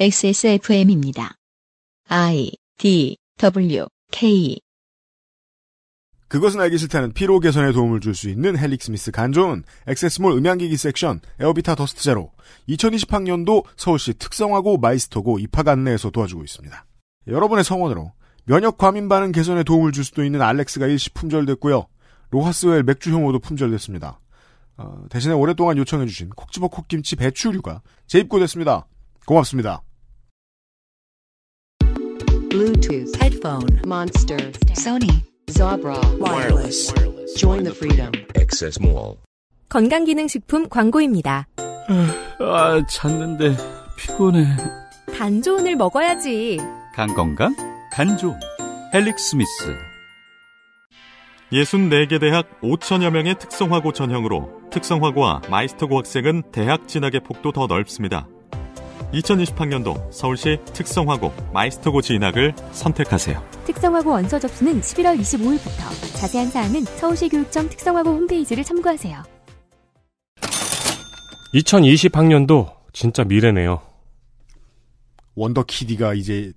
XSFM입니다. I D W K 그것은 알기 싫다는 피로 개선에 도움을 줄 수 있는 헬릭스미스 간 좋은 액세스몰 음향기기 섹션, 에어비타 더스트 제로, 2020학년도 서울시 특성화고 마이스터고 입학 안내에서 도와주고 있습니다. 여러분의 성원으로 면역 과민 반응 개선에 도움을 줄 수도 있는 알렉스가 일시 품절됐고요. 로하스웰 맥주 효모도 품절됐습니다. 어, 대신에 오랫동안 요청해주신 콕지버 콕김치 배추류가 재입고됐습니다. 고맙습니다. Bluetooth, headphone, monster, Sony, Zabra, wireless. Join the freedom. Access Mall. 건강기능식품 광고입니다. 아, 아 잤는데 피곤해. 간 좋은을 먹어야지. 간 건강, 간 좋은. 헬릭 스미스. 64개 대학 5천여 명의 특성화고 전형으로 특성화고와 마이스터고 학생은 대학 진학의 폭도 더 넓습니다. 2020학년도 서울시 특성화고 마이스터고 진학을 선택하세요. 특성화고 원서 접수는 11월 25일부터 자세한 사항은 서울시 교육청 특성화고 홈페이지를 참고하세요. 2020학년도 진짜 미래네요. 원더키디가 이제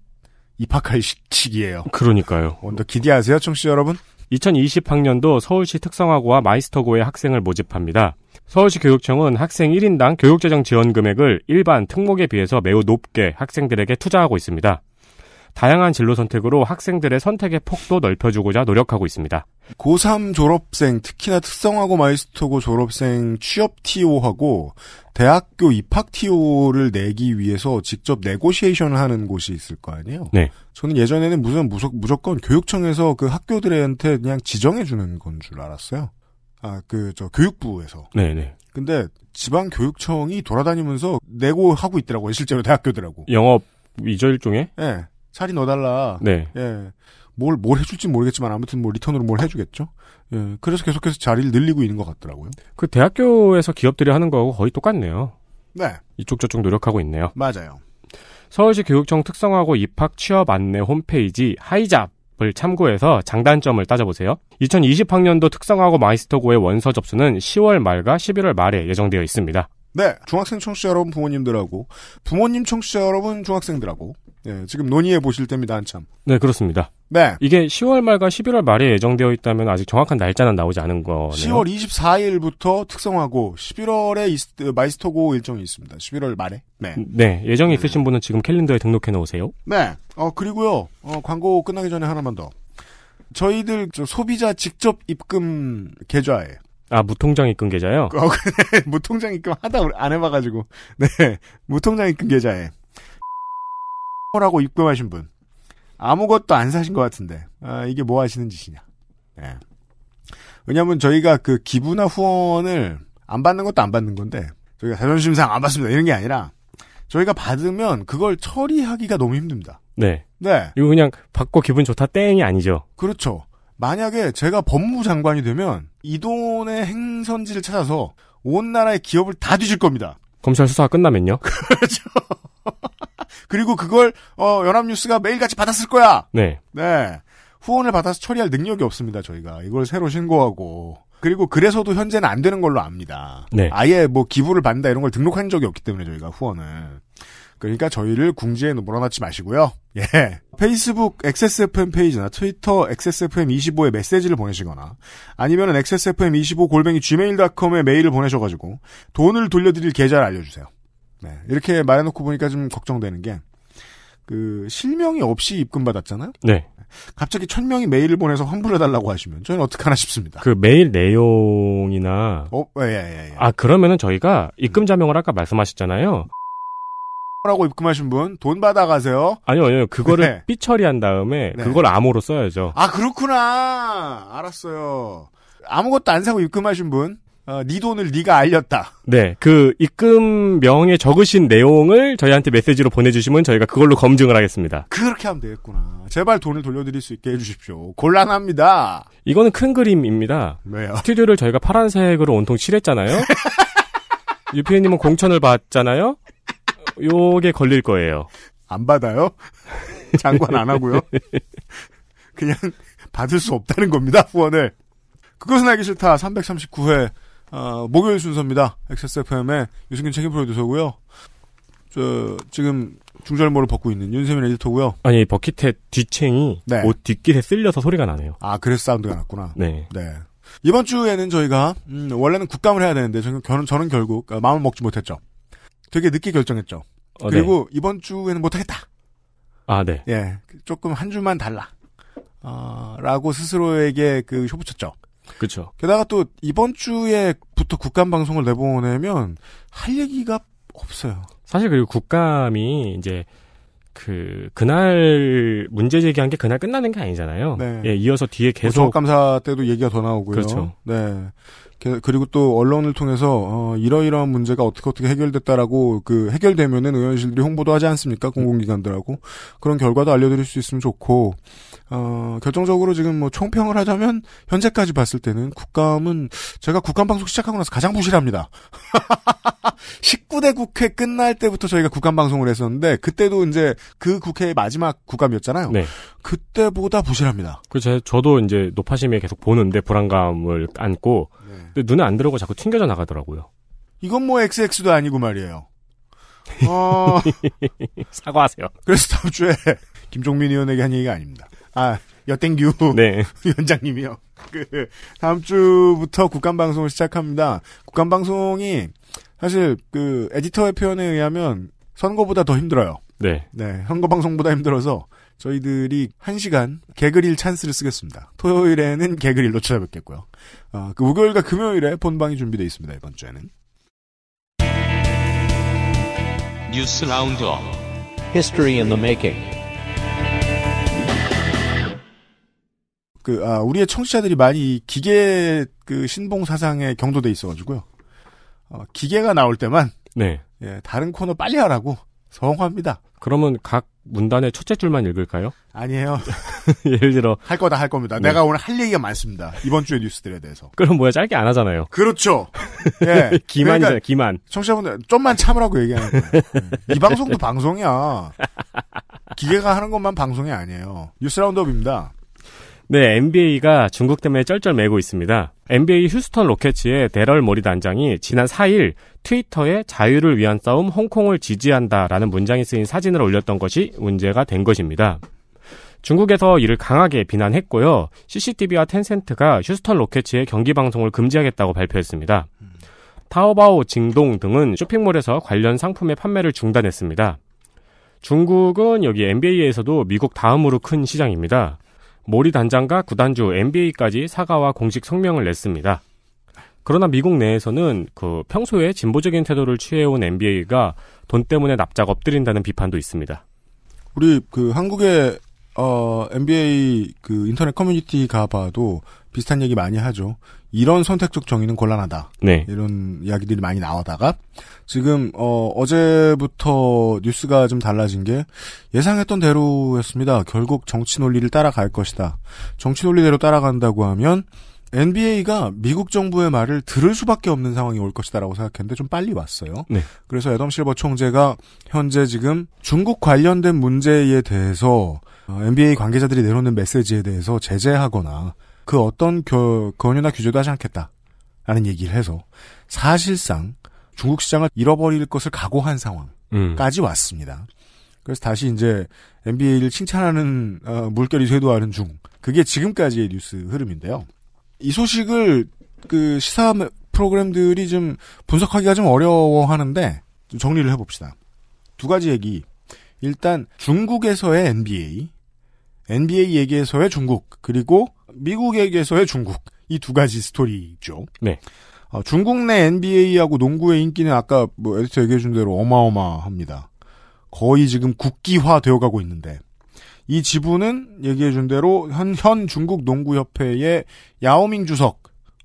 입학할 시기예요. 그러니까요. 원더키디 아세요, 청취자 여러분? 2020학년도 서울시 특성화고와 마이스터고의 학생을 모집합니다. 서울시 교육청은 학생 1인당 교육재정 지원 금액을 일반 특목에 비해서 매우 높게 학생들에게 투자하고 있습니다. 다양한 진로 선택으로 학생들의 선택의 폭도 넓혀주고자 노력하고 있습니다. 고3 졸업생, 특히나 특성화고 마이스터고 졸업생 취업 TO하고 대학교 입학 TO를 내기 위해서 직접 네고시에이션 을 하는 곳이 있을 거 아니에요? 네. 저는 예전에는 무슨 무조건 교육청에서 그 학교들한테 그냥 지정해주는 건 줄 알았어요. 아, 그, 저, 교육부에서. 네네. 근데 지방 교육청이 돌아다니면서 내고하고 있더라고요. 실제로 대학교들하고. 영업이죠, 일종의? 예. 네. 자리 넣어달라. 네. 예. 뭘, 뭘 해줄지 모르겠지만 아무튼 뭐 리턴으로 뭘 해주겠죠. 예. 그래서 계속해서 자리를 늘리고 있는 것 같더라고요. 그 대학교에서 기업들이 하는 거하고 거의 똑같네요. 네. 이쪽 저쪽 노력하고 있네요. 맞아요. 서울시 교육청 특성화고 입학 취업 안내 홈페이지 하이잡 을 참고해서 장단점을 따져보세요. 2020학년도 특성화고 마이스터고의 원서 접수는 10월 말과 11월 말에 예정되어 있습니다. 네, 중학생 청취자 여러분 부모님들하고 부모님 청취자 여러분 중학생들하고 예, 지금 논의해 보실 때입니다, 한참. 네, 그렇습니다. 네. 이게 10월 말과 11월 말에 예정되어 있다면 아직 정확한 날짜는 나오지 않은 거네요. 10월 24일부터 특성화고 11월에 이스 그 마이스터고 일정이 있습니다. 11월 말에. 네. 네, 예정이 음. 있으신 분은 지금 캘린더에 등록해 놓으세요. 네. 어, 그리고요. 어, 광고 끝나기 전에 하나만 더. 저희들 저 소비자 직접 입금 계좌에 아 무통장 입금 계좌요? 어, 그래. 네. 무통장 입금 하다 안 해봐가지고 네 무통장 입금 계좌에 라고 입금하신 분 아무것도 안 사신 것 같은데 아, 이게 뭐 하시는 짓이냐. 네. 예. 왜냐하면 저희가 그 기부나 후원을 안 받는 것도 안 받는 건데 저희가 자존심상 안 받습니다 이런 게 아니라 저희가 받으면 그걸 처리하기가 너무 힘듭니다. 네. 네. 이거 그냥 받고 기분 좋다 땡이 아니죠. 그렇죠. 만약에 제가 법무장관이 되면 이 돈의 행선지를 찾아서 온 나라의 기업을 다 뒤질 겁니다. 검찰 수사가 끝나면요? 그렇죠. 그리고 그걸 어, 연합뉴스가 매일같이 받았을 거야. 네. 네. 후원을 받아서 처리할 능력이 없습니다. 저희가 이걸 새로 신고하고 그리고 그래서도 현재는 안 되는 걸로 압니다. 네. 아예 뭐 기부를 받는다 이런 걸 등록한 적이 없기 때문에 저희가 후원을 그러니까 저희를 궁지에 몰아넣지 마시고요. 예. 페이스북 XSFM 페이지나 트위터 XSFM25에 메시지를 보내시거나 아니면은 XSFM25 골뱅이 gmail.com에 메일을 보내셔가지고 돈을 돌려드릴 계좌를 알려주세요. 네. 이렇게 말해놓고 보니까 좀 걱정되는 게, 그, 실명이 없이 입금받았잖아요? 네. 갑자기 천 명이 메일을 보내서 환불해달라고 하시면 저는 어떡하나 싶습니다. 그 메일 내용이나. 어, 예, 예, 예. 아, 그러면은 저희가 입금자명을 아까 말씀하셨잖아요. 라고 입금하신 분 돈 받아가세요. 아니요, 아니요. 그거를 네. 삐 처리한 다음에 네. 그걸 암호로 써야죠. 아, 그렇구나. 알았어요. 아무것도 안 사고 입금하신 분 어, 네 돈을 네가 알렸다. 네, 그 입금명에 적으신 내용을 저희한테 메시지로 보내주시면 저희가 그걸로 검증을 하겠습니다. 그렇게 하면 되겠구나. 제발 돈을 돌려드릴 수 있게 해주십시오. 곤란합니다. 이거는 큰 그림입니다. 왜요? 스튜디오를 저희가 파란색으로 온통 칠했잖아요. 유피님은 공천을 받잖아요. 요게 걸릴 거예요. 안 받아요? 장관 안 하고요. 그냥 받을 수 없다는 겁니다. 후원을. 그것은 알기 싫다. 339회 어, 목요일 순서입니다. XSFM의 유승균 책임 프로듀서고요. 저 지금 중절모를 벗고 있는 윤세민 에디터고요. 아니 버킷의 뒷챙이 네. 옷 뒷길에 쓸려서 소리가 나네요. 아 그래서 사운드가 났구나. 네. 네. 이번 주에는 저희가 음, 원래는 국감을 해야 되는데 저는, 저는 결국 아, 마음을 먹지 못했죠. 되게 늦게 결정했죠. 어, 네. 그리고 네. 이번 주에는 못하겠다. 아 네. 예 조금 한 주만 달라. 어, 라고 스스로에게 그 쇼부쳤죠. 그렇죠. 게다가 또 이번 주에부터 국감 방송을 내보내면 할 얘기가 없어요. 사실 그리고 국감이 이제 그 그날 문제 제기한 게 그날 끝나는 게 아니잖아요. 네. 예, 이어서 뒤에 뭐 계속 감사 때도 얘기가 더 나오고요. 그렇죠. 네. 그, 그리고 또 언론을 통해서 어, 이러이러한 문제가 어떻게 어떻게 해결됐다라고 그 해결되면은 의원실들이 홍보도 하지 않습니까 공공기관들하고 그런 결과도 알려드릴 수 있으면 좋고 어, 결정적으로 지금 뭐 총평을 하자면 현재까지 봤을 때는 국감은 제가 국감 방송 시작하고 나서 가장 부실합니다. 19대 국회 끝날 때부터 저희가 국감 방송을 했었는데 그때도 이제 그 국회의 마지막 국감이었잖아요. 네. 그때보다 부실합니다. 그렇죠. 저도 이제 높아심에 계속 보는데 불안감을 안고 네. 눈에 안들어가고 자꾸 튕겨져 나가더라고요. 이건 뭐 XX도 아니고 말이에요. 어... 사과하세요. 그래서 다음 주에 김종민 의원에게 한 얘기가 아닙니다. 아, 여땡규 네. 위원장님이요. 그 다음 주부터 국감 방송을 시작합니다. 국감 방송이 사실 그 에디터의 표현에 의하면 선거보다 더 힘들어요. 네. 네, 선거 방송보다 힘들어서 저희들이 1시간 개그릴 찬스를 쓰겠습니다. 토요일에는 개그릴로 찾아뵙겠고요. 어, 그 목요일과 금요일에 본방이 준비되어 있습니다. 이번 주에는. 뉴스 라운드업 History i 그, 아, 우리의 청취자들이 많이 기계 그 신봉 사상에 경도돼 있어가지고요. 어, 기계가 나올 때만. 네. 예, 다른 코너 빨리 하라고. 성화입니다. 그러면 각 문단의 첫째 줄만 읽을까요? 아니에요. 예를 들어 할 거다 할 겁니다. 네. 내가 오늘 할 얘기가 많습니다. 이번 주의 뉴스들에 대해서. 그럼 뭐야 짧게 안 하잖아요. 그렇죠. 예. 기만이잖아요. 그러니까 기만. 청취자분들 좀만 참으라고 얘기하는 거예요. 예. 이 방송도 방송이야. 기계가 하는 것만 방송이 아니에요. 뉴스 라운드업입니다. 네, NBA가 중국 때문에 쩔쩔매고 있습니다. NBA 휴스턴 로켓츠의 데럴 머리 단장이 지난 4일 트위터에 자유를 위한 싸움 홍콩을 지지한다라는 문장이 쓰인 사진을 올렸던 것이 문제가 된 것입니다. 중국에서 이를 강하게 비난했고요. CCTV와 텐센트가 휴스턴 로켓츠의 경기 방송을 금지하겠다고 발표했습니다. 타오바오, 징동 등은 쇼핑몰에서 관련 상품의 판매를 중단했습니다. 중국은 여기 NBA에서도 미국 다음으로 큰 시장입니다. 모리 단장과 구단주 NBA까지 사과와 공식 성명을 냈습니다. 그러나 미국 내에서는 그 평소에 진보적인 태도를 취해온 NBA가 돈 때문에 납작 엎드린다는 비판도 있습니다. 우리 그 한국의 어, NBA 그 인터넷 커뮤니티 가봐도 비슷한 얘기 많이 하죠. 이런 선택적 정의는 곤란하다. 네. 이런 이야기들이 많이 나오다가 지금 어, 어제부터 뉴스가 좀 달라진 게 예상했던 대로였습니다. 결국 정치 논리를 따라갈 것이다. 정치 논리대로 따라간다고 하면 NBA가 미국 정부의 말을 들을 수밖에 없는 상황이 올 것이다라고 생각했는데 좀 빨리 왔어요. 네. 그래서 에덤 실버 총재가 현재 지금 중국 관련된 문제에 대해서 NBA 어, 관계자들이 내놓는 메시지에 대해서 제재하거나 그 어떤 겨, 권유나 규제도 하지 않겠다. 라는 얘기를 해서 사실상 중국 시장을 잃어버릴 것을 각오한 상황까지 음. 왔습니다. 그래서 다시 이제 NBA를 칭찬하는 어, 물결이 쇄도하는 중. 그게 지금까지의 뉴스 흐름인데요. 이 소식을 그 시사 프로그램들이 좀 분석하기가 좀 어려워하는데 좀 정리를 해봅시다. 두 가지 얘기. 일단 중국에서의 NBA, NBA 얘기에서의 중국, 그리고 미국에게서의 중국 이 두 가지 스토리죠. 네. 어, 중국 내 NBA하고 농구의 인기는 아까 뭐 에디터 얘기해 준 대로 어마어마합니다. 거의 지금 국기화 되어가고 있는데 이 지부는 얘기해 준 대로 현, 현 중국 농구협회의 야오밍 주석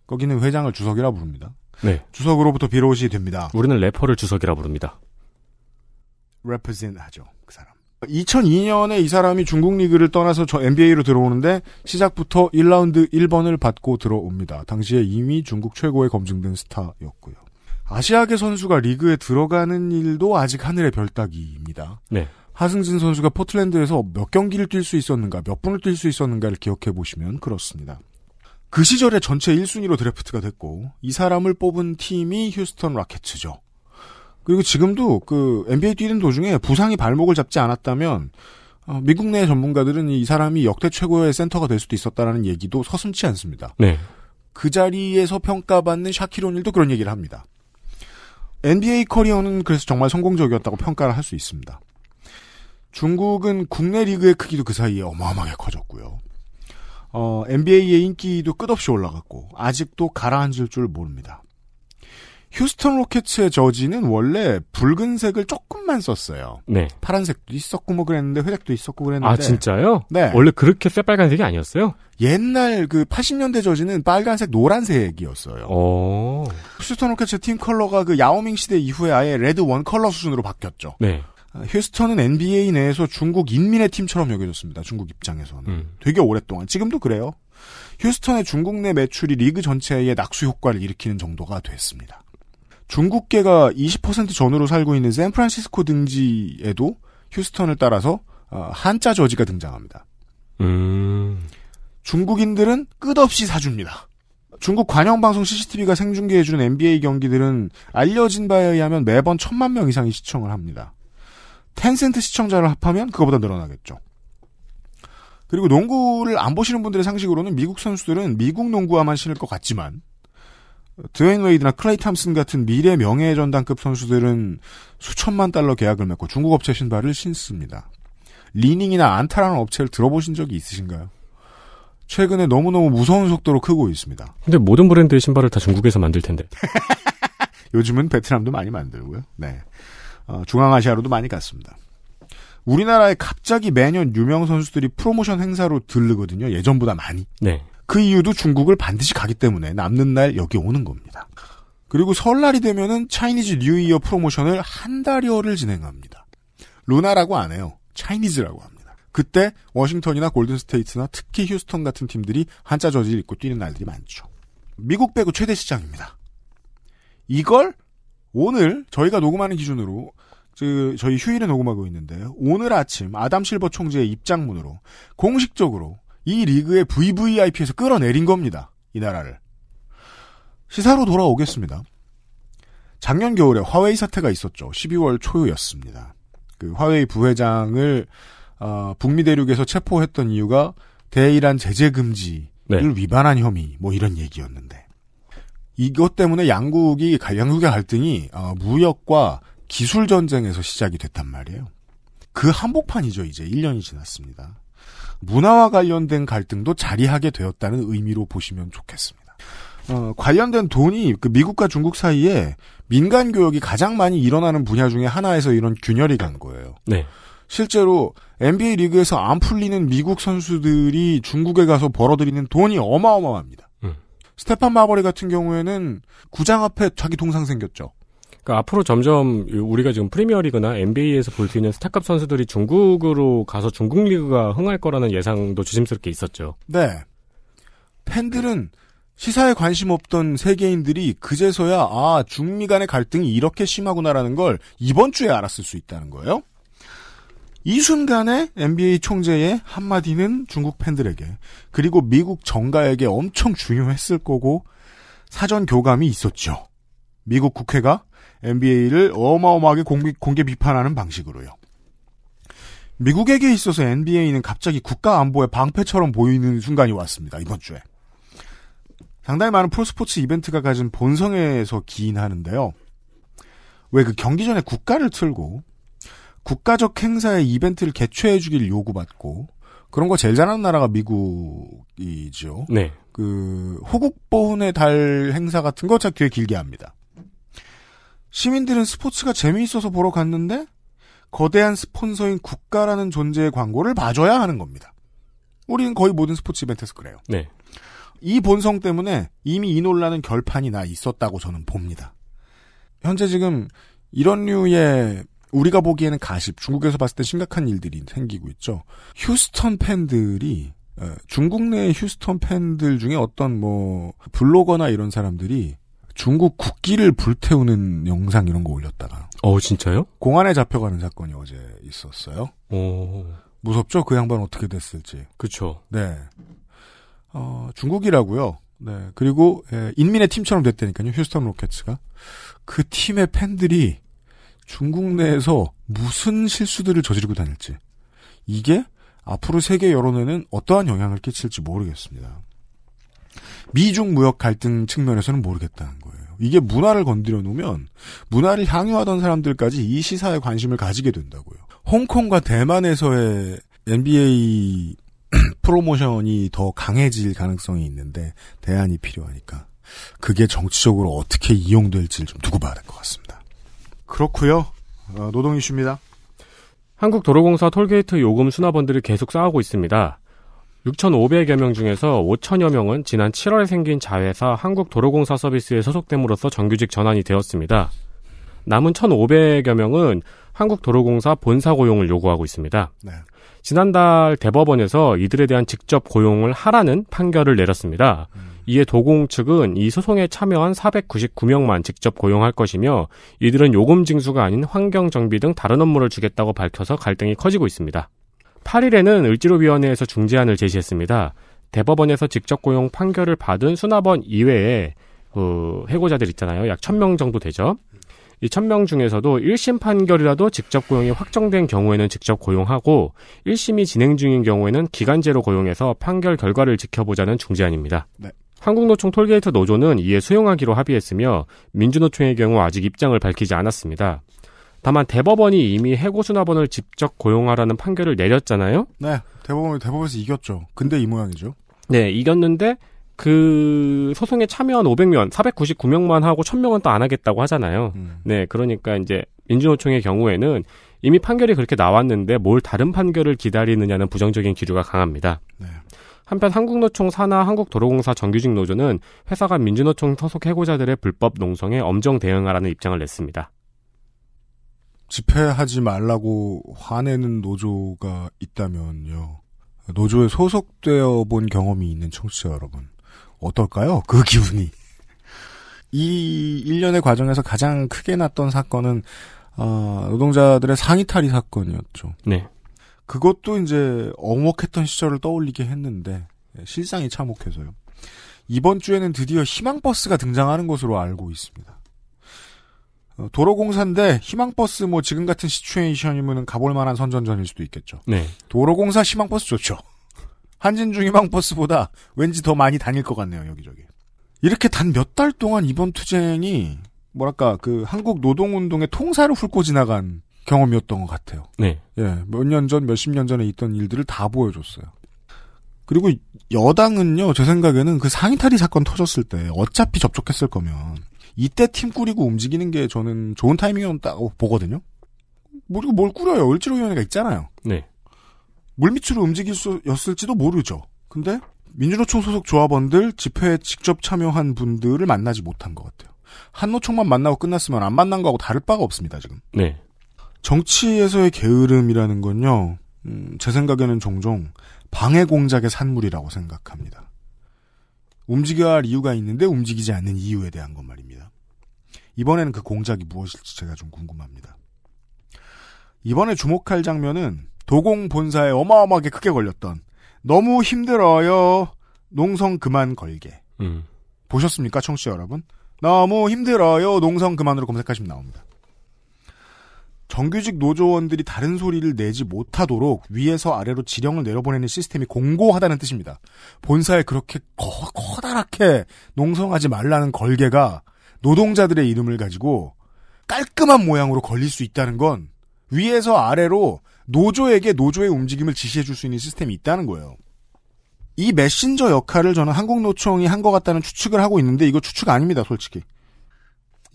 거기는 회장을 주석이라 부릅니다. 네. 주석으로부터 비롯이 됩니다. 우리는 래퍼를 주석이라 부릅니다. 레퍼젠 하죠. 그 사람. 2002년에 이 사람이 중국 리그를 떠나서 저 NBA로 들어오는데 시작부터 1라운드 1번을 받고 들어옵니다. 당시에 이미 중국 최고의 검증된 스타였고요. 아시아계 선수가 리그에 들어가는 일도 아직 하늘의 별따기입니다. 네. 하승진 선수가 포틀랜드에서 몇 경기를 뛸 수 있었는가, 몇 분을 뛸 수 있었는가를 기억해 보시면 그렇습니다. 그 시절에 전체 1순위로 드래프트가 됐고 이 사람을 뽑은 팀이 휴스턴 라켓츠죠. 그리고 지금도 그 NBA 뛰는 도중에 부상이 발목을 잡지 않았다면 어, 미국 내 전문가들은 이 사람이 역대 최고의 센터가 될 수도 있었다라는 얘기도 서슴치 않습니다. 네. 그 자리에서 평가받는 샤키로닐도 그런 얘기를 합니다. NBA 커리어는 그래서 정말 성공적이었다고 평가를 할 수 있습니다. 중국은 국내 리그의 크기도 그 사이에 어마어마하게 커졌고요. 어, NBA의 인기도 끝없이 올라갔고 아직도 가라앉을 줄 모릅니다. 휴스턴 로켓츠의 저지는 원래 붉은색을 조금만 썼어요. 네. 파란색도 있었고 뭐 그랬는데 회색도 있었고 그랬는데. 아 진짜요? 네. 원래 그렇게 새빨간색이 아니었어요? 옛날 그 80년대 저지는 빨간색 노란색이었어요. 오. 어. 휴스턴 로켓츠 팀 컬러가 그 야오밍 시대 이후에 아예 레드 원 컬러 수준으로 바뀌었죠. 네. 아, 휴스턴은 NBA 내에서 중국 인민의 팀처럼 여겨졌습니다. 중국 입장에서는. 음. 되게 오랫동안. 지금도 그래요. 휴스턴의 중국 내 매출이 리그 전체에 낙수 효과를 일으키는 정도가 됐습니다. 중국계가 20% 전후로 살고 있는 샌프란시스코 등지에도 휴스턴을 따라서 어, 한자 저지가 등장합니다. 음... 중국인들은 끝없이 사줍니다. 중국 관영방송 CCTV가 생중계해주는 NBA 경기들은 알려진 바에 의하면 매번 천만 명 이상이 시청을 합니다. 텐센트 시청자를 합하면 그거보다 늘어나겠죠. 그리고 농구를 안 보시는 분들의 상식으로는 미국 선수들은 미국 농구화만 신을 것 같지만 드웨인 웨이드나 클레이 탐슨 같은 미래 명예전당급 선수들은 수천만 달러 계약을 맺고 중국 업체 신발을 신습니다. 리닝이나 안타라는 업체를 들어보신 적이 있으신가요? 최근에 너무너무 무서운 속도로 크고 있습니다. 근데 모든 브랜드의 신발을 다 중국에서 만들 텐데. 요즘은 베트남도 많이 만들고요. 네. 어, 중앙아시아로도 많이 갔습니다. 우리나라에 갑자기 매년 유명 선수들이 프로모션 행사로 들르거든요. 예전보다 많이. 네. 그 이유도 중국을 반드시 가기 때문에 남는 날 여기 오는 겁니다. 그리고 설날이 되면은 차이니즈 뉴 이어 프로모션을 한 달여를 진행합니다. 루나라고 안 해요. 차이니즈라고 합니다. 그때 워싱턴이나 골든스테이트나 특히 휴스턴 같은 팀들이 한자 저지를 입고 뛰는 날들이 많죠. 미국 빼고 최대 시장입니다. 이걸 오늘 저희가 녹음하는 기준으로 저희 휴일에 녹음하고 있는데 오늘 아침 아담 실버 총재의 입장문으로 공식적으로 이 리그의 VVIP에서 끌어내린 겁니다. 이 나라를. 시사로 돌아오겠습니다. 작년 겨울에 화웨이 사태가 있었죠. 12월 초였습니다. 그 화웨이 부회장을 어, 북미 대륙에서 체포했던 이유가 대이란 제재 금지를 네. 위반한 혐의 뭐 이런 얘기였는데 이것 때문에 양국이 양국의 갈등이 어, 무역과 기술 전쟁에서 시작이 됐단 말이에요. 그 한복판이죠. 이제 1년이 지났습니다. 문화와 관련된 갈등도 자리하게 되었다는 의미로 보시면 좋겠습니다. 어, 관련된 돈이 그 미국과 중국 사이에 민간 교역이 가장 많이 일어나는 분야 중에 하나에서 이런 균열이 간 거예요. 네. 실제로 NBA 리그에서 안 풀리는 미국 선수들이 중국에 가서 벌어들이는 돈이 어마어마합니다. 음. 스테판 마버리 같은 경우에는 구장 앞에 자기 동상 생겼죠. 그러니까 앞으로 점점 우리가 지금 프리미어리그나 NBA에서 볼 수 있는 스타급 선수들이 중국으로 가서 중국 리그가 흥할 거라는 예상도 조심스럽게 있었죠. 네. 팬들은 시사에 관심 없던 세계인들이 그제서야 아 중미 간의 갈등이 이렇게 심하구나라는 걸 이번 주에 알았을 수 있다는 거예요. 이 순간에 NBA 총재의 한마디는 중국 팬들에게 그리고 미국 정가에게 엄청 중요했을 거고 사전 교감이 있었죠. 미국 국회가 NBA를 어마어마하게 공개, 공개 비판하는 방식으로요. 미국에게 있어서 NBA는 갑자기 국가 안보의 방패처럼 보이는 순간이 왔습니다. 이번 주에. 상당히 많은 프로스포츠 이벤트가 가진 본성에서 기인하는데요. 왜 그 경기 전에 국가를 틀고 국가적 행사에 이벤트를 개최해 주길 요구받고 그런 거 제일 잘하는 나라가 미국이죠. 네. 그 호국보훈의 달 행사 같은 거 되게 길게 합니다. 시민들은 스포츠가 재미있어서 보러 갔는데 거대한 스폰서인 국가라는 존재의 광고를 봐줘야 하는 겁니다. 우리는 거의 모든 스포츠 이벤트에서 그래요. 네. 이 본성 때문에 이미 이 논란은 결판이 나 있었다고 저는 봅니다. 현재 지금 이런 류의 우리가 보기에는 가십, 중국에서 봤을 때 심각한 일들이 생기고 있죠. 휴스턴 팬들이 어, 중국 내 휴스턴 팬들 중에 어떤 뭐 블로거나 이런 사람들이 중국 국기를 불태우는 영상 이런 거 올렸다가. 어, 진짜요? 공안에 잡혀가는 사건이 어제 있었어요. 오. 어. 무섭죠? 그 양반 어떻게 됐을지. 그쵸. 네. 어, 중국이라고요. 네. 그리고, 예, 인민의 팀처럼 됐다니까요. 휴스턴 로켓츠가. 그 팀의 팬들이 중국 내에서 무슨 실수들을 저지르고 다닐지. 이게 앞으로 세계 여론에는 어떠한 영향을 끼칠지 모르겠습니다. 미중 무역 갈등 측면에서는 모르겠다는 이게 문화를 건드려 놓으면 문화를 향유하던 사람들까지 이 시사에 관심을 가지게 된다고요. 홍콩과 대만에서의 NBA 프로모션이 더 강해질 가능성이 있는데 대안이 필요하니까 그게 정치적으로 어떻게 이용될지를 좀 두고 봐야 될 것 같습니다. 그렇고요. 어, 노동 이슈입니다. 한국도로공사 톨게이트 요금 수납원들이 계속 쌓아오고 있습니다. 6,500여 명 중에서 5,000여 명은 지난 7월에 생긴 자회사 한국도로공사 서비스에 소속됨으로써 정규직 전환이 되었습니다. 남은 1,500여 명은 한국도로공사 본사 고용을 요구하고 있습니다. 네. 지난달 대법원에서 이들에 대한 직접 고용을 하라는 판결을 내렸습니다. 음. 이에 도공 측은 이 소송에 참여한 499명만 직접 고용할 것이며 이들은 요금 징수가 아닌 환경 정비 등 다른 업무를 주겠다고 밝혀서 갈등이 커지고 있습니다. 8일에는 을지로위원회에서 중재안을 제시했습니다. 대법원에서 직접 고용 판결을 받은 수납원 이외에 그 해고자들 있잖아요. 약 1000명 정도 되죠. 이 1000명 중에서도 1심 판결이라도 직접 고용이 확정된 경우에는 직접 고용하고 1심이 진행 중인 경우에는 기간제로 고용해서 판결 결과를 지켜보자는 중재안입니다. 네. 한국노총 톨게이트 노조는 이에 수용하기로 합의했으며 민주노총의 경우 아직 입장을 밝히지 않았습니다. 다만 대법원이 이미 해고수납원을 직접 고용하라는 판결을 내렸잖아요. 네, 대법원이 대법원에서 이겼죠. 근데 이 모양이죠. 네, 이겼는데 그 소송에 참여한 500명, 499명만 하고 1000명은 또 안 하겠다고 하잖아요. 음. 네, 그러니까 이제 민주노총의 경우에는 이미 판결이 그렇게 나왔는데 뭘 다른 판결을 기다리느냐는 부정적인 기류가 강합니다. 네. 한편 한국노총 산하 한국도로공사 정규직 노조는 회사가 민주노총 소속 해고자들의 불법 농성에 엄정 대응하라는 입장을 냈습니다. 집회하지 말라고 화내는 노조가 있다면요. 노조에 소속되어 본 경험이 있는 청취자 여러분. 어떨까요? 그 기분이. 이 1년의 과정에서 가장 크게 났던 사건은, 어, 노동자들의 상의 탈의 사건이었죠. 네. 그것도 이제 엉혹했던 시절을 떠올리게 했는데, 실상이 참혹해서요. 이번 주에는 드디어 희망버스가 등장하는 것으로 알고 있습니다. 어, 도로공사인데 희망버스 뭐 지금 같은 시츄에이션이면 가볼 만한 선전전일 수도 있겠죠. 네. 도로공사 희망버스 좋죠. 한진중 희망버스보다 왠지 더 많이 다닐 것 같네요 여기저기. 이렇게 단 몇 달 동안 이번 투쟁이 뭐랄까 그 한국 노동운동의 통사를 훑고 지나간 경험이었던 것 같아요. 네. 예, 몇 년 전, 몇십 년 전에 있던 일들을 다 보여줬어요. 그리고 여당은요, 제 생각에는 그 상의탈의 사건 터졌을 때 어차피 접촉했을 거면 이때 팀 꾸리고 움직이는 게 저는 좋은 타이밍이었다고 보거든요. 모르고 뭐 뭘 꾸려요. 을지로위원회가 있잖아요. 네. 물밑으로 움직일 수였을지도 모르죠. 근데 민주노총 소속 조합원들 집회에 직접 참여한 분들을 만나지 못한 것 같아요. 한노총만 만나고 끝났으면 안 만난 거하고 다를 바가 없습니다. 지금. 네. 정치에서의 게으름이라는 건요. 음, 제 생각에는 종종 방해 공작의 산물이라고 생각합니다. 움직여야 할 이유가 있는데 움직이지 않는 이유에 대한 것 말입니다. 이번에는 그 공작이 무엇일지 제가 좀 궁금합니다. 이번에 주목할 장면은 도공 본사에 어마어마하게 크게 걸렸던 너무 힘들어요. 농성 그만 걸게. 음. 보셨습니까, 청취자 여러분? 너무 힘들어요. 농성 그만으로 검색하시면 나옵니다. 정규직 노조원들이 다른 소리를 내지 못하도록 위에서 아래로 지령을 내려보내는 시스템이 공고하다는 뜻입니다. 본사에 그렇게 커, 커다랗게 농성하지 말라는 걸개가 노동자들의 이름을 가지고 깔끔한 모양으로 걸릴 수 있다는 건 위에서 아래로 노조에게 노조의 움직임을 지시해 줄 수 있는 시스템이 있다는 거예요. 이 메신저 역할을 저는 한국노총이 한 것 같다는 추측을 하고 있는데 이거 추측 아닙니다, 솔직히.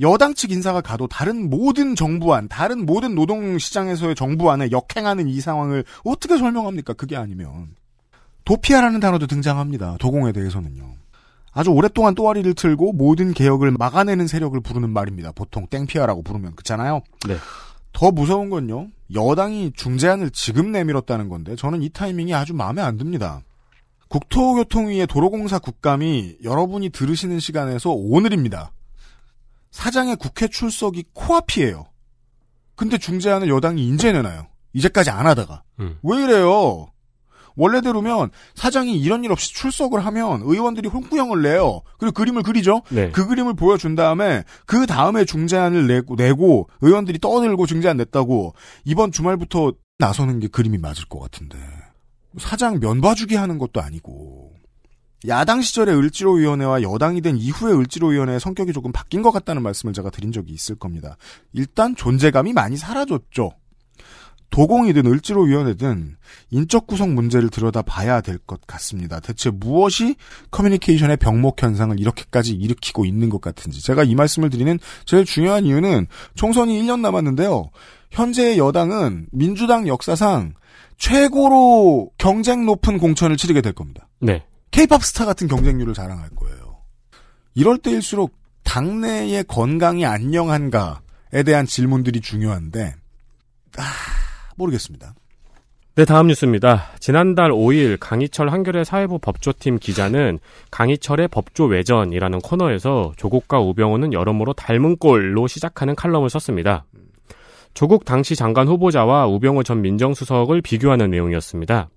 여당 측 인사가 가도 다른 모든 정부안, 다른 모든 노동시장에서의 정부안에 역행하는 이 상황을 어떻게 설명합니까? 그게 아니면. 도피아라는 단어도 등장합니다. 도공에 대해서는요. 아주 오랫동안 또아리를 틀고 모든 개혁을 막아내는 세력을 부르는 말입니다. 보통 땡피아라고 부르면 그렇잖아요. 네. 더 무서운 건요. 여당이 중재안을 지금 내밀었다는 건데 저는 이 타이밍이 아주 마음에 안 듭니다. 국토교통위의 도로공사 국감이 여러분이 들으시는 시간에서 오늘입니다. 사장의 국회 출석이 코앞이에요. 근데 중재안을 여당이 인제내놔요. 이제까지 안 하다가. 음. 왜 이래요? 원래대로면 사장이 이런 일 없이 출석을 하면 의원들이 홍구형을 내요. 그리고 그림을 그리죠. 네. 그 그림을 보여준 다음에 그 다음에 중재안을 내고, 내고 의원들이 떠들고 중재안 냈다고 이번 주말부터 나서는 게 그림이 맞을 것 같은데 사장 면 봐주기 하는 것도 아니고 야당 시절의 을지로위원회와 여당이 된 이후의 을지로위원회의 성격이 조금 바뀐 것 같다는 말씀을 제가 드린 적이 있을 겁니다. 일단 존재감이 많이 사라졌죠. 도공이든 을지로위원회든 인적 구성 문제를 들여다 봐야 될 것 같습니다. 대체 무엇이 커뮤니케이션의 병목 현상을 이렇게까지 일으키고 있는 것 같은지. 제가 이 말씀을 드리는 제일 중요한 이유는 총선이 1년 남았는데요. 현재의 여당은 민주당 역사상 최고로 경쟁 높은 공천을 치르게 될 겁니다. 네. 케이팝 스타 같은 경쟁률을 자랑할 거예요. 이럴 때일수록 당내의 건강이 안녕한가에 대한 질문들이 중요한데 아, 모르겠습니다. 네, 다음 뉴스입니다. 지난달 5일 강희철 한겨레 사회부 법조팀 기자는 강희철의 법조 외전이라는 코너에서 조국과 우병우는 여러모로 닮은 꼴로 시작하는 칼럼을 썼습니다. 조국 당시 장관 후보자와 우병우 전 민정수석을 비교하는 내용이었습니다.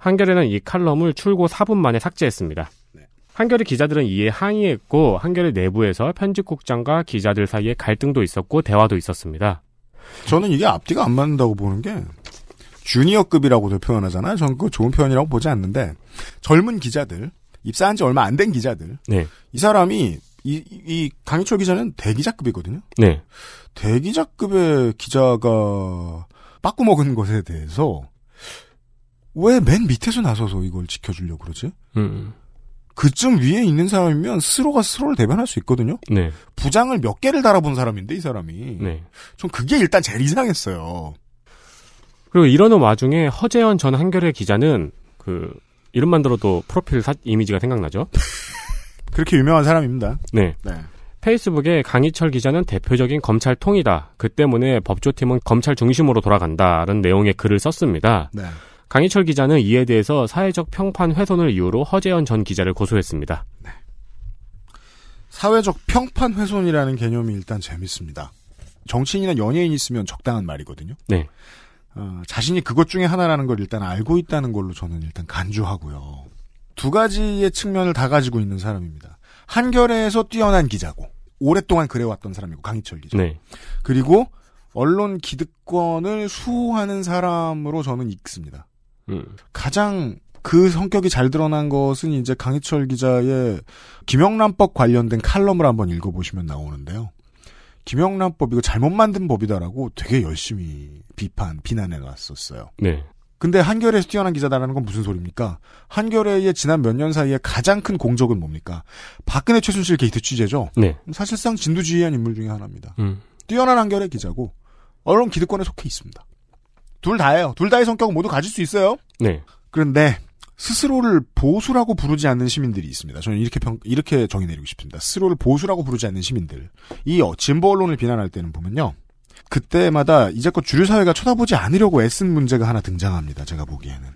한겨레는 이 칼럼을 출고 4분 만에 삭제했습니다. 네. 한겨레 기자들은 이에 항의했고 한겨레 내부에서 편집국장과 기자들 사이에 갈등도 있었고 대화도 있었습니다. 저는 이게 앞뒤가 안 맞는다고 보는 게 주니어급이라고도 표현하잖아요. 저는 그거 좋은 표현이라고 보지 않는데 젊은 기자들, 입사한 지 얼마 안 된 기자들, 네. 이 사람이 이, 이 강희철 기자는 대기자급이거든요. 네. 대기자급의 기자가 빠꾸 먹은 것에 대해서 왜맨 밑에서 나서서 이걸 지켜주려고 그러지? 음. 그쯤 위에 있는 사람이면 스스로가 스스로를 대변할 수 있거든요. 네. 부장을 몇 개를 달아본 사람인데 이 사람이. 네. 전 그게 일단 제일 이상했어요. 그리고 이러는 와중에 허재현 전 한겨레 기자는 그 이름만 들어도 프로필 사, 이미지가 생각나죠. 그렇게 유명한 사람입니다. 네. 네. 페이스북에 강희철 기자는 대표적인 검찰 통이다. 그 때문에 법조팀은 검찰 중심으로 돌아간다는 라 내용의 글을 썼습니다. 네. 강희철 기자는 이에 대해서 사회적 평판 훼손을 이유로 허재현 전 기자를 고소했습니다. 네. 사회적 평판 훼손이라는 개념이 일단 재밌습니다. 정치인이나 연예인 있으면 적당한 말이거든요. 네. 어, 자신이 그것 중에 하나라는 걸 일단 알고 있다는 걸로 저는 일단 간주하고요. 두 가지의 측면을 다 가지고 있는 사람입니다. 한겨레에서 뛰어난 기자고 오랫동안 그래왔던 사람이고 강희철 기자. 네. 그리고 언론 기득권을 수호하는 사람으로 저는 읽습니다. 음. 가장 그 성격이 잘 드러난 것은 이제 강희철 기자의 김영란법 관련된 칼럼을 한번 읽어보시면 나오는데요. 김영란법 이거 잘못 만든 법이다라고 되게 열심히 비판 비난해 놨었어요. 네. 근데 한겨레에서 뛰어난 기자다라는 건 무슨 소리입니까? 한겨레의 지난 몇 년 사이에 가장 큰 공적은 뭡니까? 박근혜 최순실 게이트 취재죠. 네. 사실상 진두지휘한 인물 중의 하나입니다. 음. 뛰어난 한겨레 기자고 언론 기득권에 속해 있습니다. 둘 다예요. 둘 다의 성격 모두 가질 수 있어요. 네. 그런데 스스로를 보수라고 부르지 않는 시민들이 있습니다. 저는 이렇게 평, 이렇게 정의 내리고 싶습니다. 스스로를 보수라고 부르지 않는 시민들. 이 어, 진보 언론을 비난할 때는 보면요. 그때마다 이제껏 주류 사회가 쳐다보지 않으려고 애쓴 문제가 하나 등장합니다. 제가 보기에는.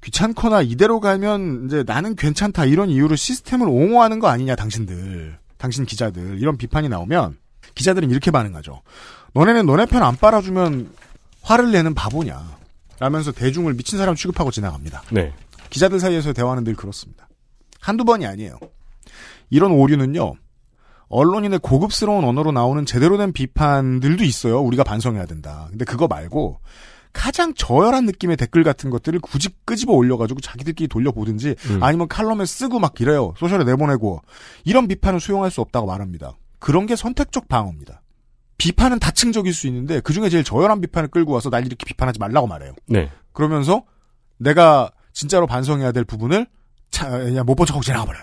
귀찮거나 이대로 가면 이제 나는 괜찮다 이런 이유로 시스템을 옹호하는 거 아니냐 당신들. 당신 기자들 이런 비판이 나오면 기자들은 이렇게 반응하죠. 너네는 너네 편 안 빨아주면 화를 내는 바보냐 라면서 대중을 미친 사람 취급하고 지나갑니다. 네. 기자들 사이에서 대화는 늘 그렇습니다. 한두 번이 아니에요. 이런 오류는요. 언론인의 고급스러운 언어로 나오는 제대로 된 비판들도 있어요. 우리가 반성해야 된다. 근데 그거 말고 가장 저열한 느낌의 댓글 같은 것들을 굳이 끄집어 올려가지고 자기들끼리 돌려보든지 음. 아니면 칼럼에 쓰고 막 이래요. 소셜에 내보내고 이런 비판을 수용할 수 없다고 말합니다. 그런 게 선택적 방어입니다. 비판은 다층적일 수 있는데 그중에 제일 저열한 비판을 끌고 와서 날 이렇게 비판하지 말라고 말해요. 네. 그러면서 내가 진짜로 반성해야 될 부분을 못보자고 지나가버려요.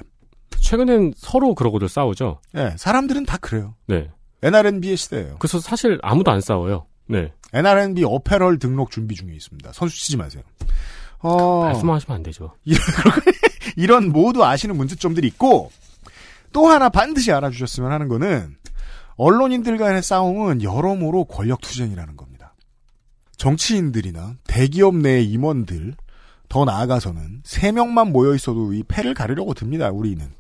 최근엔 서로 그러고들 싸우죠. 네, 사람들은 다 그래요. 네. NRNB의 시대예요. 그래서 사실 아무도 안 싸워요. 네. NRNB 어페럴 등록 준비 중에 있습니다. 선수 치지 마세요. 어... 말씀하시면 안 되죠. 이런, 이런 모두 아시는 문제점들이 있고 또 하나 반드시 알아주셨으면 하는 거는 언론인들 간의 싸움은 여러모로 권력투쟁이라는 겁니다. 정치인들이나 대기업 내의 임원들, 더 나아가서는 세명만 모여 있어도 이 패를 가리려고 듭니다, 우리는.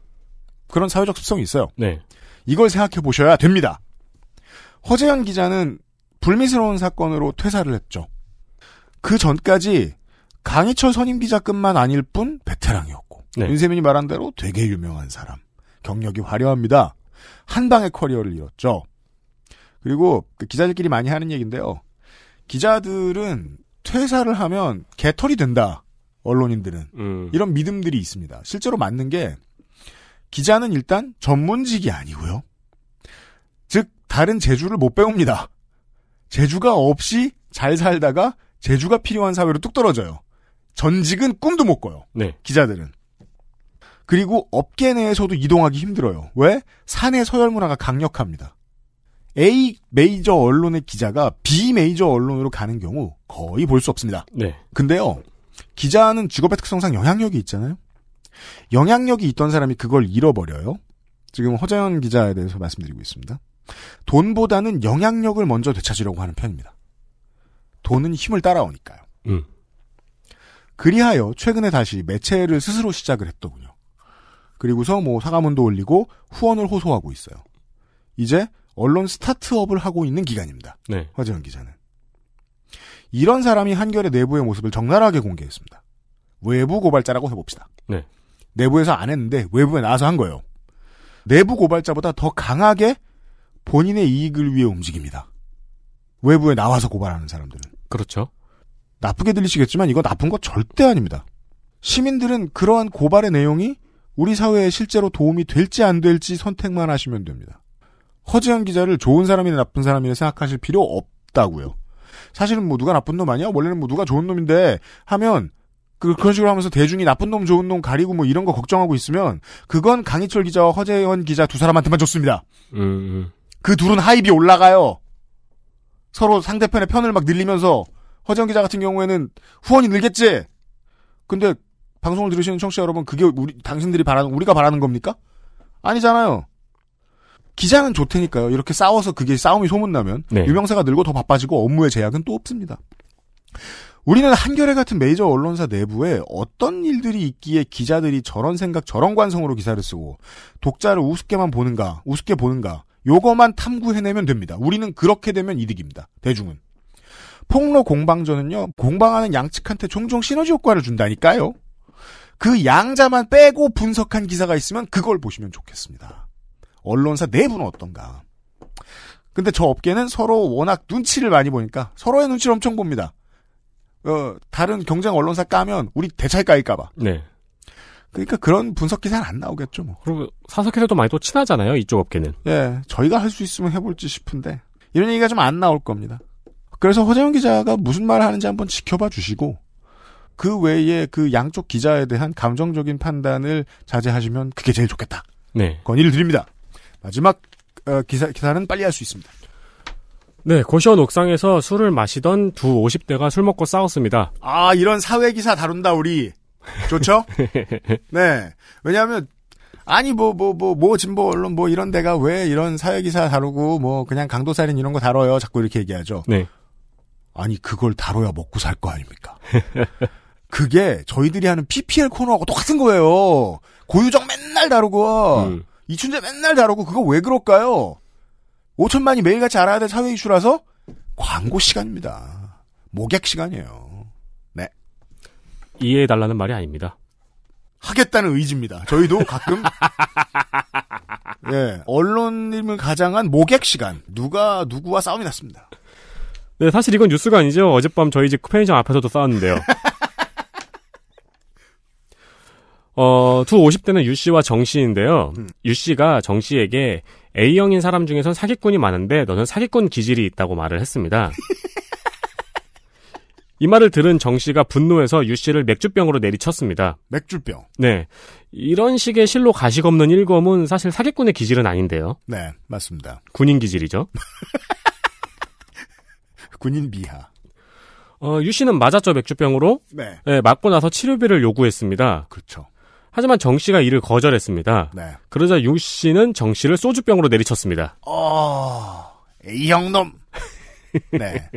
그런 사회적 습성이 있어요. 네. 이걸 생각해 보셔야 됩니다. 허재현 기자는 불미스러운 사건으로 퇴사를 했죠. 그 전까지 강희철 선임 기자뿐만 아닐 뿐 베테랑이었고 네. 윤세민이 말한 대로 되게 유명한 사람. 경력이 화려합니다. 한 방에 커리어를 이뤘죠 그리고 그 기자들끼리 많이 하는 얘기인데요. 기자들은 퇴사를 하면 개털이 된다. 언론인들은 음. 이런 믿음들이 있습니다. 실제로 맞는 게 기자는 일단 전문직이 아니고요. 즉 다른 재주를 못 배웁니다. 재주가 없이 잘 살다가 재주가 필요한 사회로 뚝 떨어져요. 전직은 꿈도 못 꿔요. 네. 기자들은 그리고 업계 내에서도 이동하기 힘들어요. 왜? 산의 서열 문화가 강력합니다. A 메이저 언론의 기자가 B 메이저 언론으로 가는 경우 거의 볼 수 없습니다. 네. 근데요, 기자는 직업의 특성상 영향력이 있잖아요? 영향력이 있던 사람이 그걸 잃어버려요. 지금 허재현 기자에 대해서 말씀드리고 있습니다. 돈보다는 영향력을 먼저 되찾으려고 하는 편입니다. 돈은 힘을 따라오니까요. 음. 그리하여 최근에 다시 매체를 스스로 시작을 했더군요. 그리고서 뭐 사과문도 올리고 후원을 호소하고 있어요. 이제 언론 스타트업을 하고 있는 기간입니다. 네. 화재현 기자는. 이런 사람이 한결의 내부의 모습을 적나라하게 공개했습니다. 외부 고발자라고 해봅시다. 네. 내부에서 안 했는데 외부에 나와서 한 거예요. 내부 고발자보다 더 강하게 본인의 이익을 위해 움직입니다. 외부에 나와서 고발하는 사람들은. 그렇죠. 나쁘게 들리시겠지만 이거 나쁜 거 절대 아닙니다. 시민들은 그러한 고발의 내용이 우리 사회에 실제로 도움이 될지 안 될지 선택만 하시면 됩니다. 허지한 기자를 좋은 사람이나 나쁜 사람이라 생각하실 필요 없다고요. 사실은 뭐 누가 나쁜 놈 아니야? 원래는 뭐 누가 좋은 놈인데 하면 그 그런 식으로 하면서 대중이 나쁜 놈 좋은 놈 가리고 뭐 이런 거 걱정하고 있으면 그건 강희철 기자와 허재현 기자 두 사람한테만 좋습니다. 음. 음. 그 둘은 하입이 올라가요. 서로 상대편의 편을 막 늘리면서 허재현 기자 같은 경우에는 후원이 늘겠지. 근데 방송을 들으시는 청취자 여러분, 그게 우리, 당신들이 바라는, 우리가 바라는 겁니까? 아니잖아요. 기자는 좋테니까요. 이렇게 싸워서 그게 싸움이 소문나면 네. 유명세가 늘고 더 바빠지고 업무의 제약은 또 없습니다. 우리는 한겨레 같은 메이저 언론사 내부에 어떤 일들이 있기에 기자들이 저런 생각, 저런 관성으로 기사를 쓰고 독자를 우습게만 보는가, 우습게 보는가, 요거만 탐구해내면 됩니다. 우리는 그렇게 되면 이득입니다. 대중은. 폭로 공방전은요, 공방하는 양측한테 종종 시너지 효과를 준다니까요. 그 양자만 빼고 분석한 기사가 있으면 그걸 보시면 좋겠습니다. 언론사 내부는 어떤가. 근데 저 업계는 서로 워낙 눈치를 많이 보니까 서로의 눈치를 엄청 봅니다. 어, 다른 경쟁 언론사 까면 우리 대차이 까일까봐. 네. 그러니까 그런 분석 기사는 안 나오겠죠, 뭐. 그리고 사석에서도 많이 또 친하잖아요, 이쪽 업계는. 예, 저희가 할 수 있으면 해볼지 싶은데 이런 얘기가 좀 안 나올 겁니다. 그래서 허재영 기자가 무슨 말을 하는지 한번 지켜봐 주시고 그 외에 그 양쪽 기자에 대한 감정적인 판단을 자제하시면 그게 제일 좋겠다. 네. 건의를 드립니다. 마지막 어, 기사, 기사는 빨리 할 수 있습니다. 네, 고시원 옥상에서 술을 마시던 두 50대가 술 먹고 싸웠습니다. 아, 이런 사회기사 다룬다, 우리. 좋죠? 네. 왜냐하면, 아니, 뭐, 뭐, 뭐, 뭐, 진보 뭐, 언론 뭐 이런 데가 왜 이런 사회기사 다루고, 뭐, 그냥 강도살인 이런 거 다뤄요. 자꾸 이렇게 얘기하죠. 네. 아니, 그걸 다뤄야 먹고 살 거 아닙니까? 그게 저희들이 하는 PPL 코너하고 똑같은 거예요. 고유정 맨날 다루고 음. 이춘재 맨날 다루고 그거 왜 그럴까요? 5천만이 매일같이 알아야 될 사회 이슈라서 광고 시간입니다. 목객 시간이에요. 네. 이해해달라는 말이 아닙니다. 하겠다는 의지입니다. 저희도 가끔 예 언론님을 가장한 목객 시간 누가 누구와 싸움이 났습니다. 네 사실 이건 뉴스가 아니죠. 어젯밤 저희 집 편의점 앞에서도 싸웠는데요. 어, 두 50대는 유 씨와 정 씨인데요. 음. 유 씨가 정 씨에게 A형인 사람 중에선 사기꾼이 많은데 너는 사기꾼 기질이 있다고 말을 했습니다. 이 말을 들은 정 씨가 분노해서 유 씨를 맥주병으로 내리쳤습니다. 맥주병. 네. 이런 식의 실로 가식 없는 일검은 사실 사기꾼의 기질은 아닌데요. 네, 맞습니다. 군인 기질이죠. 군인 미하. 어, 유 씨는 맞았죠, 맥주병으로? 네. 네. 맞고 나서 치료비를 요구했습니다. 그렇죠. 하지만 정 씨가 이를 거절했습니다. 네. 그러자 유 씨는 정 씨를 소주병으로 내리쳤습니다. 어, 이형 놈. 네.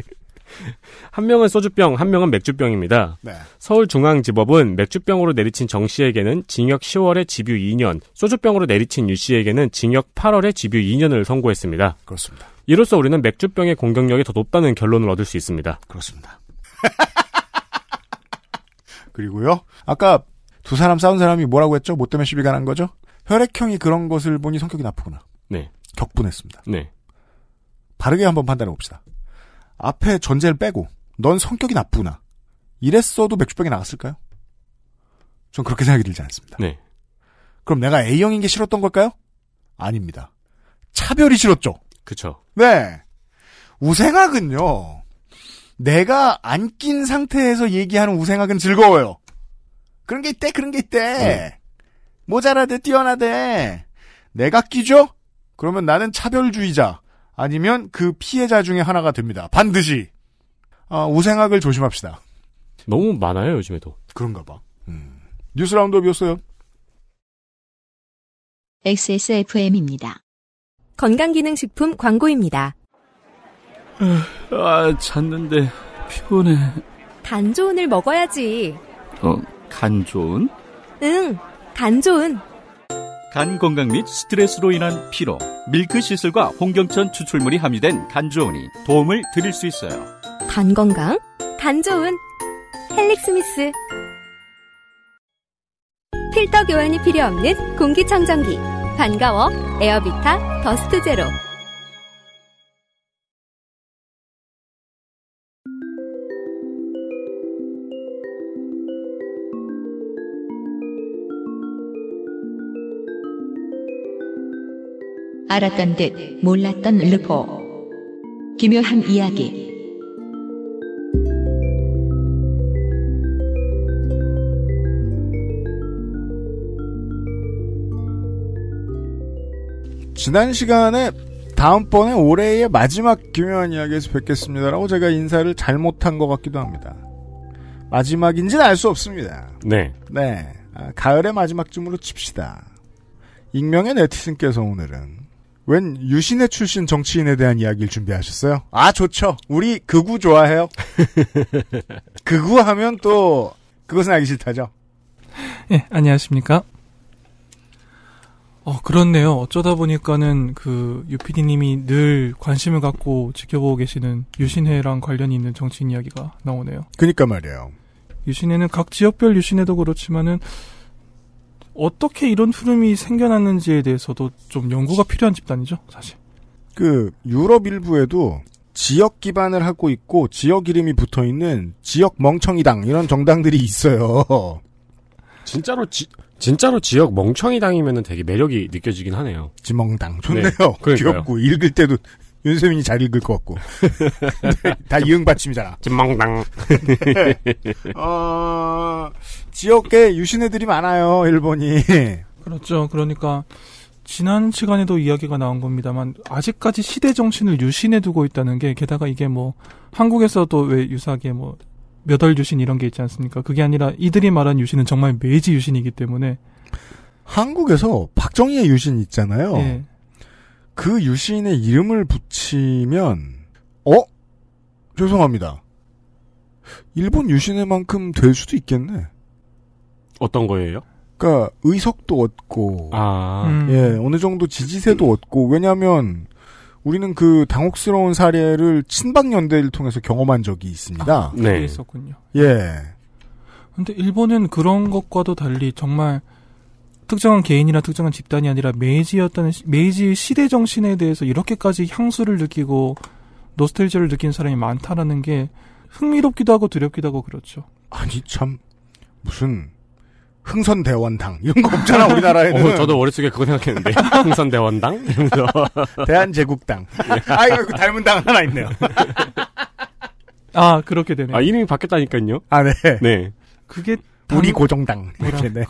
한 명은 소주병, 한 명은 맥주병입니다. 네. 서울중앙지법은 맥주병으로 내리친 정 씨에게는 징역 10월에 집유 2년, 소주병으로 내리친 유 씨에게는 징역 8월에 집유 2년을 선고했습니다. 그렇습니다. 이로써 우리는 맥주병의 공격력이 더 높다는 결론을 얻을 수 있습니다. 그렇습니다. 그리고요, 아까 두 사람 싸운 사람이 뭐라고 했죠? 뭐 때문에 시비가 난 거죠? 혈액형이 그런 것을 보니 성격이 나쁘구나. 네. 격분했습니다. 네. 바르게 한번 판단해 봅시다. 앞에 전제를 빼고 넌 성격이 나쁘구나. 이랬어도 맥주병이 나갔을까요? 전 그렇게 생각이 들지 않습니다. 네. 그럼 내가 A형인 게 싫었던 걸까요? 아닙니다. 차별이 싫었죠. 그쵸. 네. 우생학은요. 내가 안 낀 상태에서 얘기하는 우생학은 즐거워요. 그런 게 있대, 그런 게 있대. 응. 어. 모자라대, 뛰어나대. 내가 끼죠? 그러면 나는 차별주의자 아니면 그 피해자 중에 하나가 됩니다. 반드시. 아, 우생학을 조심합시다. 너무 많아요, 요즘에도. 그런가 봐. 음. 뉴스 라운드업이었어요. XSFM입니다. 건강기능식품 광고입니다. 아, 잤는데 피곤해. 단 좋은을 먹어야지. 어. 간 좋은? 응, 간 좋은. 간 건강 및 스트레스로 인한 피로, 밀크 시술과 홍경천 추출물이 함유된 간 좋은이 도움을 드릴 수 있어요. 간 건강, 간 좋은. 헬릭 스미스. 필터 교환이 필요 없는 공기청정기. 반가워. 에어비타 더스트 제로. 알았던 듯 몰랐던 르포. 기묘한 이야기. 지난 시간에 다음번에 올해의 마지막 기묘한 이야기에서 뵙겠습니다라고 제가 인사를 잘못한 것 같기도 합니다. 마지막인지는 알 수 없습니다. 네. 네. 아, 가을의 마지막쯤으로 칩시다. 익명의 네티즌께서 오늘은 웬 유신의 출신 정치인에 대한 이야기를 준비하셨어요? 아 좋죠. 우리 극우 좋아해요. 극우 하면 또 그것은 알기 싫다죠. 예, 안녕하십니까. 어, 그렇네요. 어쩌다 보니까는 그 유피디님이 늘 관심을 갖고 지켜보고 계시는 유신회랑 관련이 있는 정치인 이야기가 나오네요. 그니까 말이에요. 유신회는 각 지역별 유신회도 그렇지만은 어떻게 이런 흐름이 생겨났는지에 대해서도 좀 연구가 필요한 집단이죠, 사실. 그 유럽 일부에도 지역 기반을 하고 있고 지역 이름이 붙어 있는 지역 멍청이당 이런 정당들이 있어요. 진짜로 지, 진짜로 지역 멍청이당이면 되게 매력이 느껴지긴 하네요. 지멍당 네. 좋네요. 네, 귀엽고 읽을 때도 윤세민이 잘 읽을 것 같고 네, 다 이응 받침이잖아. 지멍당. 네. 어... 지역에 유신애들이 많아요, 일본이. 그렇죠. 그러니까 지난 시간에도 이야기가 나온 겁니다만 아직까지 시대 정신을 유신에 두고 있다는 게 게다가 이게 뭐 한국에서도 왜 유사하게 뭐 몇월 유신 이런 게 있지 않습니까? 그게 아니라 이들이 말한 유신은 정말 매지 유신이기 때문에 한국에서 박정희의 유신 있잖아요. 네. 그 유신의 이름을 붙이면 어 죄송합니다. 일본 유신의 만큼 될 수도 있겠네. 어떤 거예요? 그러니까 의석도 얻고 아. 음. 예 어느 정도 지지세도 얻고 왜냐하면 우리는 그 당혹스러운 사례를 친박 연대를 통해서 경험한 적이 있습니다. 아, 네, 있었군요. 예. 근데 일본은 그런 것과도 달리 정말 특정한 개인이나 특정한 집단이 아니라 메이지였던 메이지 시대 정신에 대해서 이렇게까지 향수를 느끼고 노스텔지를 느낀 사람이 많다라는 게 흥미롭기도 하고 두렵기도 하고 그렇죠. 아니 참 무슨 흥선대원당 이런 거 없잖아 우리나라에는. 어, 저도 머릿속에 그거 생각했는데 흥선대원당 이러면서 대한제국당. 아이고 그 닮은 당 하나 있네요. 아 그렇게 되네. 아 이름이 바뀌었다니까요. 아 네. 네. 그게 당... 우리 고정당 이렇게 네.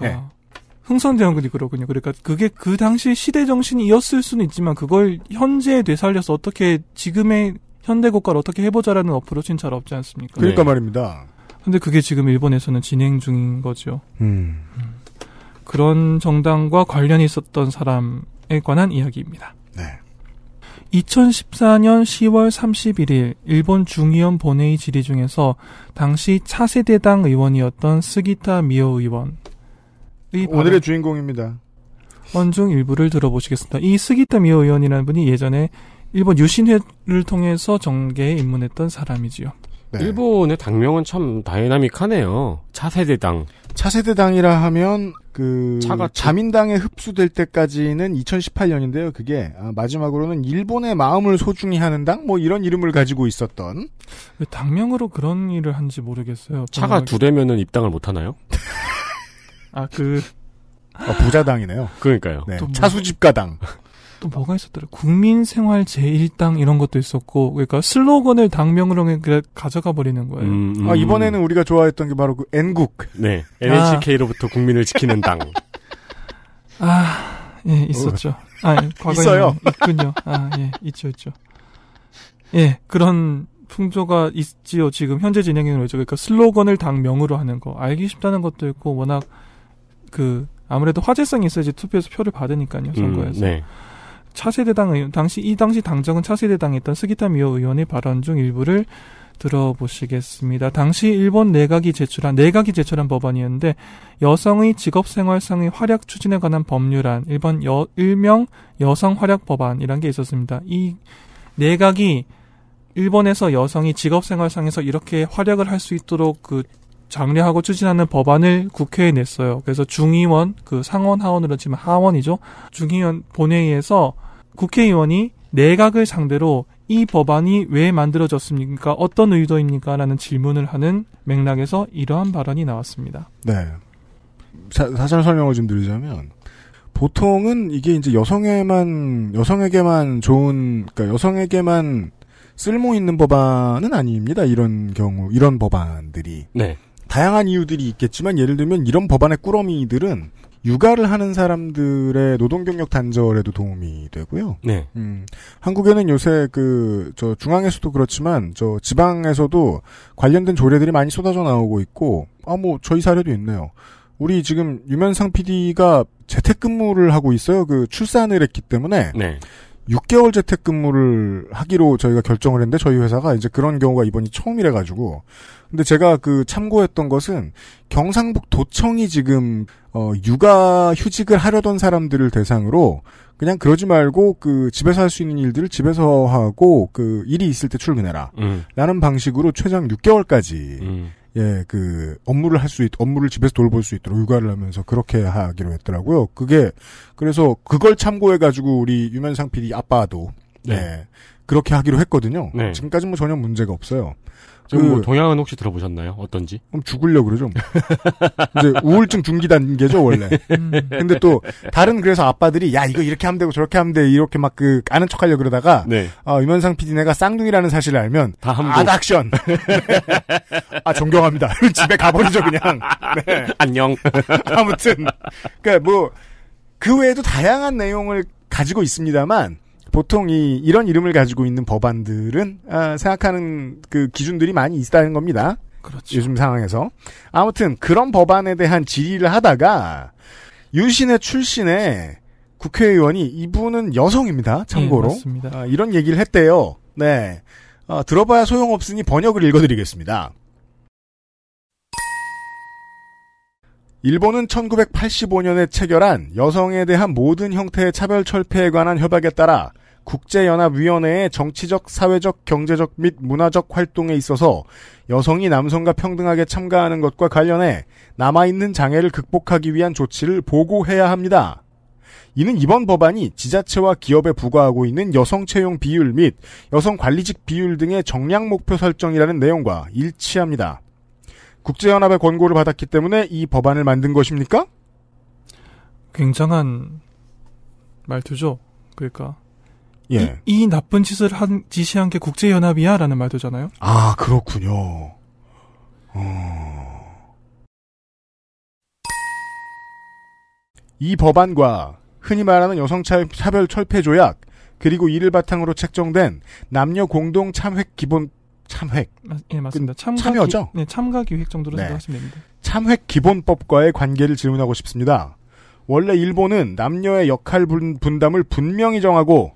흥선대원군이 그렇군요 그러니까 그게 그 당시 시대 정신이었을 수는 있지만 그걸 현재에 되살려서 어떻게 지금의 현대 국가를 어떻게 해보자라는 어프로치는 잘 없지 않습니까? 그러니까 네. 말입니다. 근데 그게 지금 일본에서는 진행 중인 거죠. 음. 그런 정당과 관련이 있었던 사람에 관한 이야기입니다. 네. 2014년 10월 31일 일본 중의원 본회의 질의 중에서 당시 차세대당 의원이었던 스기타 미오 의원 이 오늘의 주인공입니다. 원중 일부를 들어보시겠습니다. 이 스기타 미오 의원이라는 분이 예전에 일본 유신회를 통해서 정계에 입문했던 사람이지요. 네. 일본의 당명은 참 다이나믹하네요. 차세대당. 차세대당이라 하면 그 차가 자민당에 흡수될 때까지는 2018년인데요. 그게 아, 마지막으로는 일본의 마음을 소중히 하는 당 뭐 이런 이름을 가지고 있었던 당명으로 그런 일을 한지 모르겠어요. 차가 두 대면은 입당을 못 하나요? 아그 어, 아, 부자당이네요. 그러니까요. 네, 뭐... 차수집가당. 또 뭐가 있었더라? 국민생활 제일당 이런 것도 있었고, 그러니까 슬로건을 당명으로 그냥 가져가 버리는 거예요. 음, 음. 아, 이번에는 우리가 좋아했던 게 바로 그 N국. 네. NHK로부터 아. 국민을 지키는 당. 아, 예, 있었죠. 어. 아, 예, 과거에 있어요. 있군요. 아, 예, 있죠, 있죠. 예, 그런 풍조가 있지요. 지금 현재 진행형으로 있죠. 그러니까 슬로건을 당명으로 하는 거. 알기 쉽다는 것도 있고, 워낙 그, 아무래도 화제성이 있어야지 투표에서 표를 받으니까요, 선거에서. 음, 네. 차세대당 의원, 당시, 이 당시 당정은 차세대당이었던 스기타 미오 의원의 발언 중 일부를 들어보시겠습니다. 당시 일본 내각이 제출한 내각이 제출한 법안이었는데 여성의 직업생활상의 활약 추진에 관한 법률안 일본 여, 일명 여성 활약 법안이란 게 있었습니다. 이 내각이 일본에서 여성이 직업생활상에서 이렇게 활약을 할 수 있도록 그 장려하고 추진하는 법안을 국회에 냈어요. 그래서 중의원, 그 상원 하원으로 치면 하원이죠. 중의원 본회의에서 국회의원이 내각을 상대로 이 법안이 왜 만들어졌습니까? 그러니까 어떤 의도입니까? 라는 질문을 하는 맥락에서 이러한 발언이 나왔습니다. 네. 사, 사전 설명을 좀 드리자면 보통은 이게 이제 여성에만 여성에게만 좋은 그러니까 여성에게만 쓸모 있는 법안은 아닙니다. 이런 경우 이런 법안들이. 네. 다양한 이유들이 있겠지만 예를 들면 이런 법안의 꾸러미들은 육아를 하는 사람들의 노동 경력 단절에도 도움이 되고요. 네. 음, 한국에는 요새 그 저 중앙에서도 그렇지만 저 지방에서도 관련된 조례들이 많이 쏟아져 나오고 있고 아 뭐 저희 사례도 있네요. 우리 지금 유면상 PD가 재택근무를 하고 있어요. 그 출산을 했기 때문에 네. 6개월 재택근무를 하기로 저희가 결정을 했는데 저희 회사가 이제 그런 경우가 이번이 처음이라 가지고 근데 제가 그 참고했던 것은 경상북 도청이 지금 어 육아 휴직을 하려던 사람들을 대상으로 그냥 그러지 말고 그 집에서 할 수 있는 일들을 집에서 하고 그 일이 있을 때 출근해라 음. 라는 방식으로 최장 6개월까지 음. 예, 그 업무를 할 수 있, 업무를 집에서 돌볼 수 있도록 육아를 하면서 그렇게 하기로 했더라고요. 그게 그래서 그걸 참고해 가지고 우리 유면상 PD 아빠도 네. 예, 그렇게 하기로 했거든요. 네. 지금까지 뭐 전혀 문제가 없어요. 지금 뭐 그, 뭐 동양은 혹시 들어보셨나요? 어떤지? 그럼 죽으려 고 그러죠. 뭐. 이제 우울증 중기 단계죠 원래. 음. 근데 또 다른 그래서 아빠들이 야 이거 이렇게 하면 되고 저렇게 하면 돼 이렇게 막 그 아는 척하려 고 그러다가 네. 어, 유면상 PD네가 쌍둥이라는 사실을 알면 다 아, 액션. 아 존경합니다. 집에 가버리죠 그냥. 네. 안녕. 아무튼 그러니까 뭐그 외에도 다양한 내용을 가지고 있습니다만 보통 이 이런 이름을 가지고 있는 법안들은 아, 생각하는 그 기준들이 많이 있다는 겁니다. 그렇죠. 요즘 상황에서 아무튼 그런 법안에 대한 질의를 하다가 윤신의 출신의 국회의원이 이분은 여성입니다. 참고로 네, 맞습니다. 아, 이런 얘기를 했대요. 네, 어, 들어봐야 소용없으니 번역을 읽어드리겠습니다. 일본은 1985년에 체결한 여성에 대한 모든 형태의 차별 철폐에 관한 협약에 따라 국제연합위원회의 정치적, 사회적, 경제적 및 문화적 활동에 있어서 여성이 남성과 평등하게 참가하는 것과 관련해 남아있는 장애를 극복하기 위한 조치를 보고해야 합니다. 이는 이번 법안이 지자체와 기업에 부과하고 있는 여성 채용 비율 및 여성 관리직 비율 등의 정량 목표 설정이라는 내용과 일치합니다. 국제연합의 권고를 받았기 때문에 이 법안을 만든 것입니까? 굉장한 말투죠. 그러니까 예. 이, 이, 나쁜 짓을 한 지시한 게 국제연합이야라는 말도잖아요. 아 그렇군요. 어... 이 법안과 흔히 말하는 여성 차별 철폐 조약 그리고 이를 바탕으로 책정된 남녀 공동 참획 기본 참획. 아, 예, 맞습니다. 참가 참여죠? 기, 네, 참가 기획 정도로 네. 생각하시면 됩니다. 참획 기본법과의 관계를 질문하고 싶습니다. 원래 일본은 남녀의 역할 분담을 분명히 정하고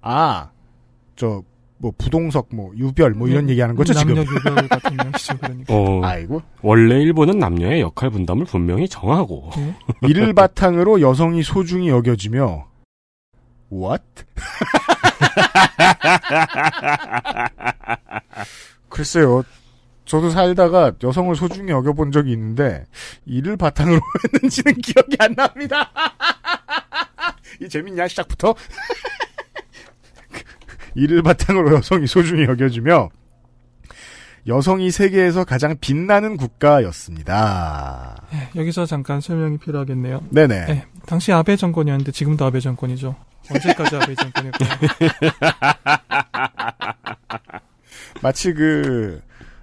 아, 저, 뭐, 부동석, 뭐, 유별, 뭐, 이런 네, 얘기하는 거죠, 남녀 지금? 남녀 유별 같은 이야죠 그러니까. 어, 아이고. 원래 일본은 남녀의 역할 분담을 분명히 정하고. 네? 이를 바탕으로 여성이 소중히 여겨지며, what? 글쎄요. 저도 살다가 여성을 소중히 여겨본 적이 있는데 이를 바탕으로 했는지는 기억이 안 납니다. 이 재밌냐 시작부터? 이를 바탕으로 여성이 소중히 여겨지며 여성이 세계에서 가장 빛나는 국가였습니다. 네, 여기서 잠깐 설명이 필요하겠네요. 네네. 네, 당시 아베 정권이었는데 지금도 아베 정권이죠. 언제까지 아베 정권일까요? 마치 그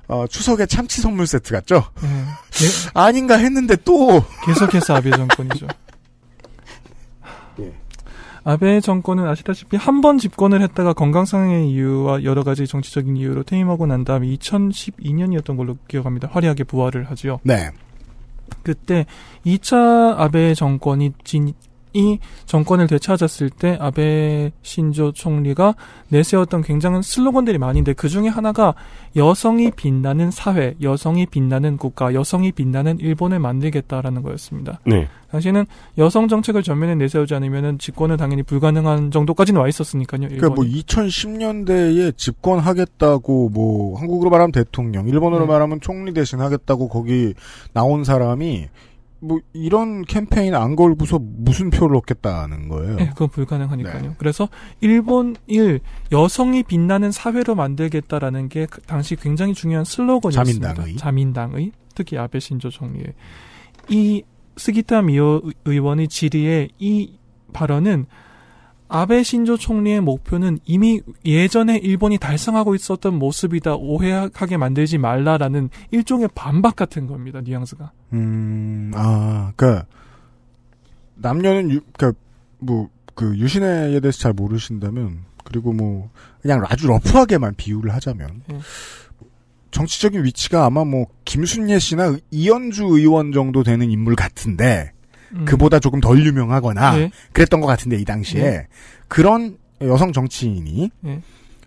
어, 추석에 참치 선물 세트 같죠? 네. 아닌가 했는데 또 계속해서 아베 정권이죠. 아베 정권은 아시다시피 한 번 집권을 했다가 건강상의 이유와 여러 가지 정치적인 이유로 퇴임하고 난 다음 2012년이었던 걸로 기억합니다. 화려하게 부활을 하지요. 네. 그때 2차 아베 정권이 진, 이 정권을 되찾았을 때 아베 신조 총리가 내세웠던 굉장한 슬로건들이 많은데 그 중에 하나가 여성이 빛나는 사회, 여성이 빛나는 국가, 여성이 빛나는 일본을 만들겠다라는 거였습니다. 네. 당시에는 여성 정책을 전면에 내세우지 않으면 집권은 당연히 불가능한 정도까지는 와 있었으니까요. 일본이. 그러니까 뭐 2010년대에 집권하겠다고 뭐 한국으로 말하면 대통령, 일본으로 네. 말하면 총리 대신 하겠다고 거기 나온 사람이 뭐 이런 캠페인 안 걸고서 무슨 표를 얻겠다는 거예요. 네, 그건 불가능하니까요. 네. 그래서 일본일 여성이 빛나는 사회로 만들겠다라는 게 그 당시 굉장히 중요한 슬로건이었습니다. 자민당의, 자민당의 특히 아베 신조 정리의 이 스기타 미오 의원의 질의에 이 발언은 아베 신조 총리의 목표는 이미 예전에 일본이 달성하고 있었던 모습이다 오해하게 만들지 말라라는 일종의 반박 같은 겁니다 뉘앙스가. 음아 그니까 남녀는 그니까뭐그 유신에 대해서 잘 모르신다면 그리고 뭐 그냥 아주 러프하게만 비유를 하자면 예. 정치적인 위치가 아마 뭐 김순례 씨나 이현주 의원 정도 되는 인물 같은데 음. 그보다 조금 덜 유명하거나 예. 그랬던 것 같은데 이 당시에 예. 그런 여성 정치인이 예.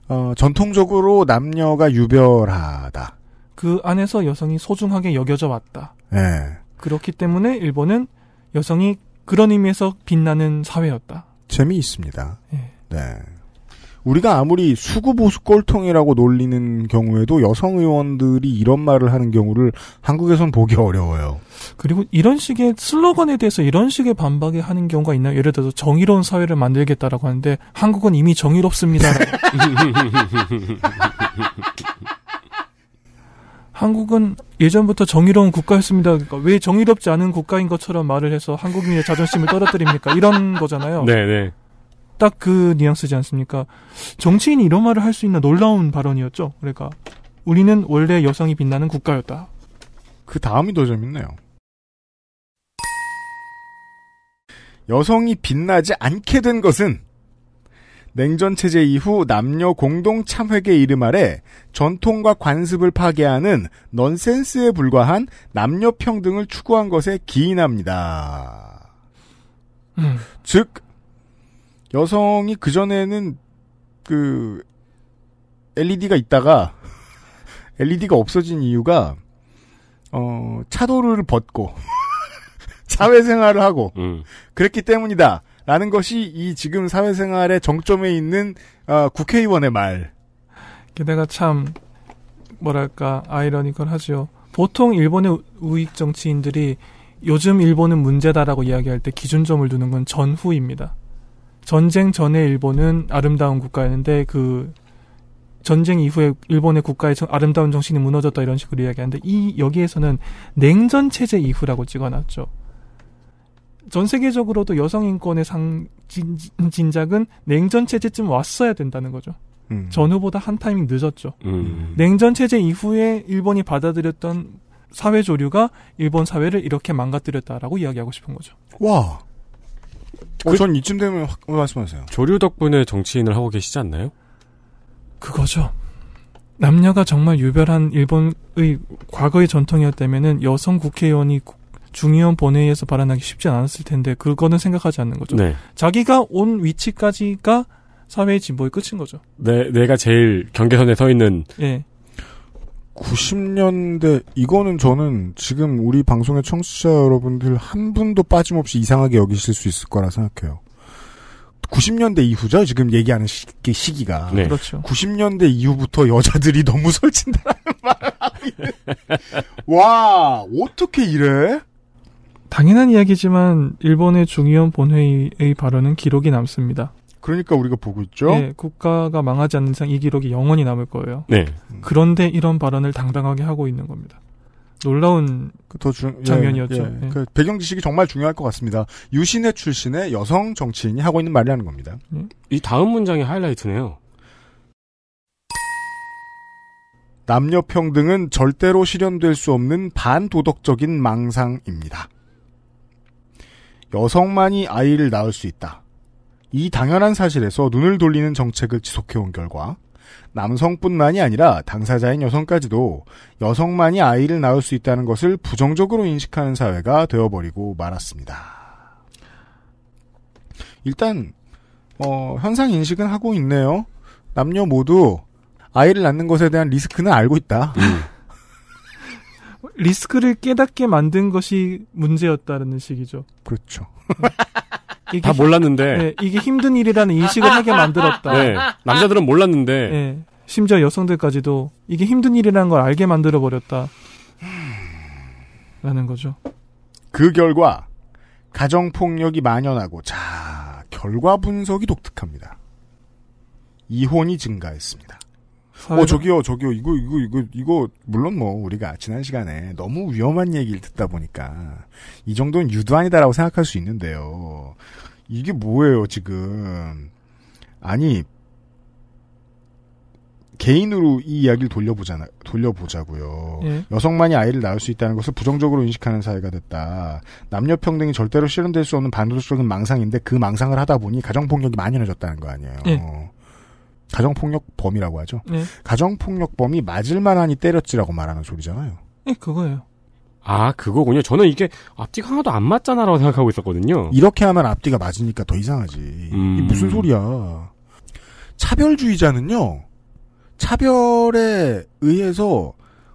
어, 전통적으로 남녀가 유별하다. 그 안에서 여성이 소중하게 여겨져 왔다. 예. 그렇기 때문에 일본은 여성이 그런 의미에서 빛나는 사회였다. 재미있습니다. 예. 네. 우리가 아무리 수구보수 꼴통이라고 놀리는 경우에도 여성 의원들이 이런 말을 하는 경우를 한국에선 보기 어려워요. 그리고 이런 식의 슬로건에 대해서 이런 식의 반박을 하는 경우가 있나요? 예를 들어서 정의로운 사회를 만들겠다라고 하는데 한국은 이미 정의롭습니다. 한국은 예전부터 정의로운 국가였습니다. 그러니까 왜 정의롭지 않은 국가인 것처럼 말을 해서 한국인의 자존심을 떨어뜨립니까? 이런 거잖아요. 네네. 네. 딱그 뉘앙스지 않습니까? 정치인이 이런 말을 할 수 있는 놀라운 발언이었죠. 그러니까 우리는 원래 여성이 빛나는 국가였다. 그 다음이 더 재밌네요. 여성이 빛나지 않게 된 것은 냉전 체제 이후 남녀 공동 참회계 이름 아래 전통과 관습을 파괴하는 넌센스에 불과한 남녀 평등을 추구한 것에 기인합니다. 음. 즉 여성이 그 전에는 그 LED가 있다가 LED가 없어진 이유가 어 차도를 벗고 사회생활을 하고 음. 그랬기 때문이다. 라는 것이 이 지금 사회생활의 정점에 있는 어, 국회의원의 말. 게다가 참 뭐랄까 아이러니컬 하죠. 보통 일본의 우익 정치인들이 요즘 일본은 문제다라고 이야기할 때 기준점을 두는 건 전후입니다. 전쟁 전에 일본은 아름다운 국가였는데 그 전쟁 이후에 일본의 국가의 아름다운 정신이 무너졌다 이런 식으로 이야기하는데 이 여기에서는 냉전 체제 이후라고 찍어놨죠. 전 세계적으로도 여성 인권의 상진작은 냉전 체제쯤 왔어야 된다는 거죠. 음. 전후보다 한 타이밍 늦었죠. 음. 냉전 체제 이후에 일본이 받아들였던 사회 조류가 일본 사회를 이렇게 망가뜨렸다라고 이야기하고 싶은 거죠. 와. 그, 전 이쯤 되면 확 말씀하세요. 조류 덕분에 정치인을 하고 계시지 않나요? 그거죠. 남녀가 정말 유별한 일본의 과거의 전통이었다면 여성 국회의원이 중의원 본회의에서 발언하기 쉽지 않았을 텐데 그거는 생각하지 않는 거죠. 네. 자기가 온 위치까지가 사회의 진보의 끝인 거죠. 내, 내가 제일 경계선에 서 있는 네. 90년대 이거는 저는 지금 우리 방송의 청취자 여러분들 한 분도 빠짐없이 이상하게 여기실 수 있을 거라 생각해요. 90년대 이후죠. 지금 얘기하는 시, 기가 네. 그렇죠. 90년대 이후부터 여자들이 너무 설친다는 말 와, 어떻게 이래? 당연한 이야기지만 일본의 중의원 본회의의 발언은 기록이 남습니다. 그러니까 우리가 보고 있죠. 예, 국가가 망하지 않는 이상 이 기록이 영원히 남을 거예요. 네. 그런데 이런 발언을 당당하게 하고 있는 겁니다. 놀라운 그 더 주, 예, 장면이었죠. 예, 예. 그 배경 지식이 정말 중요할 것 같습니다. 유신의 출신의 여성 정치인이 하고 있는 말이라는 겁니다. 예. 이 다음 문장이 하이라이트네요. 남녀 평등은 절대로 실현될 수 없는 반도덕적인 망상입니다. 여성만이 아이를 낳을 수 있다. 이 당연한 사실에서 눈을 돌리는 정책을 지속해온 결과 남성뿐만이 아니라 당사자인 여성까지도 여성만이 아이를 낳을 수 있다는 것을 부정적으로 인식하는 사회가 되어버리고 말았습니다. 일단 어, 현상 인식은 하고 있네요. 남녀 모두 아이를 낳는 것에 대한 리스크는 알고 있다. 음. 리스크를 깨닫게 만든 것이 문제였다는 식이죠. 그렇죠. 다 몰랐는데 네, 이게 힘든 일이라는 인식을 하게 만들었다. 네, 남자들은 몰랐는데 네, 심지어 여성들까지도 이게 힘든 일이라는 걸 알게 만들어 버렸다. 라는 거죠. 그 결과 가정 폭력이 만연하고 자 결과 분석이 독특합니다. 이혼이 증가했습니다. 어, 사회적... 어 저기요 저기요 이거 이거 이거 이거 물론 뭐 우리가 지난 시간에 너무 위험한 얘기를 듣다 보니까 이 정도는 유도아니다라고 생각할 수 있는데요. 이게 뭐예요 지금? 아니 개인으로 이 이야기를 돌려보잖아, 돌려보자고요. 예. 여성만이 아이를 낳을 수 있다는 것을 부정적으로 인식하는 사회가 됐다. 남녀평등이 절대로 실현될 수 없는 반도덕적인 망상인데 그 망상을 하다 보니 가정폭력이 만연해졌다는 거 아니에요. 예. 가정폭력범이라고 하죠. 네. 가정폭력범이 맞을 만하니 때렸지라고 말하는 소리잖아요. 네, 그거예요. 아, 그거군요. 저는 이게 앞뒤가 하나도 안 맞잖아라고 생각하고 있었거든요. 이렇게 하면 앞뒤가 맞으니까 더 이상하지. 음. 이게 무슨 소리야. 차별주의자는요, 차별에 의해서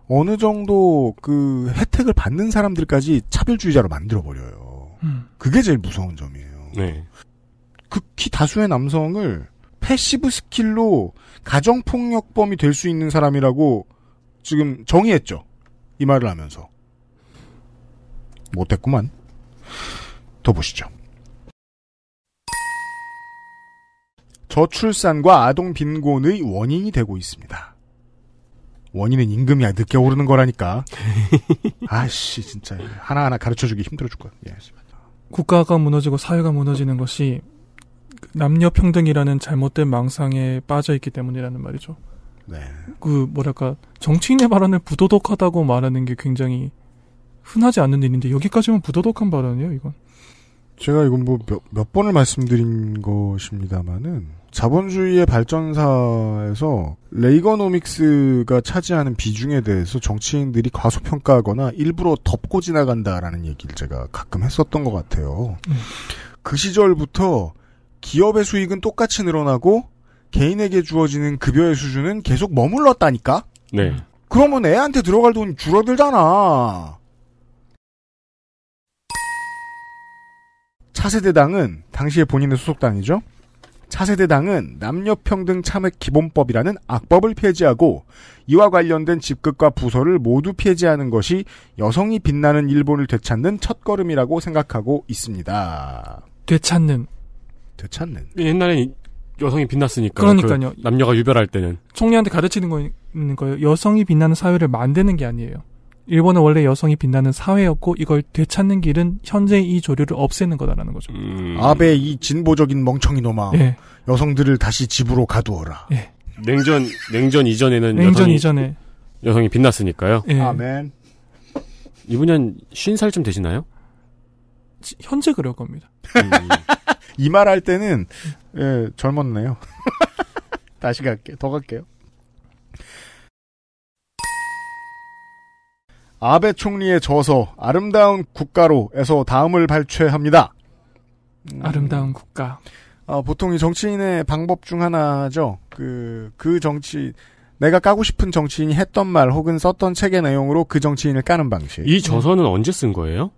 어느 정도 그 혜택을 받는 사람들까지 차별주의자로 만들어버려요. 음. 그게 제일 무서운 점이에요. 네. 극히 다수의 남성을 패시브 스킬로 가정폭력범이 될 수 있는 사람이라고 지금 정의했죠. 이 말을 하면서. 못했구만. 더 보시죠. 저출산과 아동 빈곤의 원인이 되고 있습니다. 원인은 임금이 늦게 오르는 거라니까. 아씨 진짜 하나하나 가르쳐 주기 힘들어 죽겠네. 예. 국가가 무너지고 사회가 무너지는 것이 남녀 평등이라는 잘못된 망상에 빠져 있기 때문이라는 말이죠. 네. 그 뭐랄까 정치인의 발언을 부도덕하다고 말하는 게 굉장히 흔하지 않는 일인데 여기까지만 부도덕한 발언이에요, 이건. 제가 이건 뭐몇 몇 번을 말씀드린 것입니다만은 자본주의의 발전사에서 레이거노믹스가 차지하는 비중에 대해서 정치인들이 과소평가하거나 일부러 덮고 지나간다라는 얘기를 제가 가끔 했었던 것 같아요. 음. 그 시절부터 기업의 수익은 똑같이 늘어나고 개인에게 주어지는 급여의 수준은 계속 머물렀다니까. 네. 그러면 애한테 들어갈 돈이 줄어들잖아. 차세대당은 당시에 본인의 소속당이죠. 차세대당은 남녀평등 참액 기본법이라는 악법을 폐지하고 이와 관련된 집급과 부서를 모두 폐지하는 것이 여성이 빛나는 일본을 되찾는 첫걸음이라고 생각하고 있습니다. 되찾는 되찾는. 옛날에 여성이 빛났으니까. 그러니까요. 그 남녀가 유별할 때는. 총리한테 가르치는 거, 거예요. 여성이 빛나는 사회를 만드는 게 아니에요. 일본은 원래 여성이 빛나는 사회였고 이걸 되찾는 길은 현재 이 조류를 없애는 거다라는 거죠. 음... 아베 이 진보적인 멍청이 놈아. 예. 여성들을 다시 집으로 가두어라. 예. 냉전 냉전 이전에는 냉전 여성이, 이전에 여성이 빛났으니까요. 예. 아멘. 이분이 한 50살쯤 되시나요? 현재 그럴 겁니다. 음. 이말할 때는 예, 젊었네요. 다시 갈게요. 더 갈게요. 아베 총리의 저서 아름다운 국가로에서 다음을 발췌합니다. 음, 아름다운 국가. 아, 보통 이 정치인의 방법 중 하나죠. 그, 그 정치, 내가 까고 싶은 정치인이 했던 말 혹은 썼던 책의 내용으로 그 정치인을 까는 방식. 이 저서는 언제 쓴 거예요?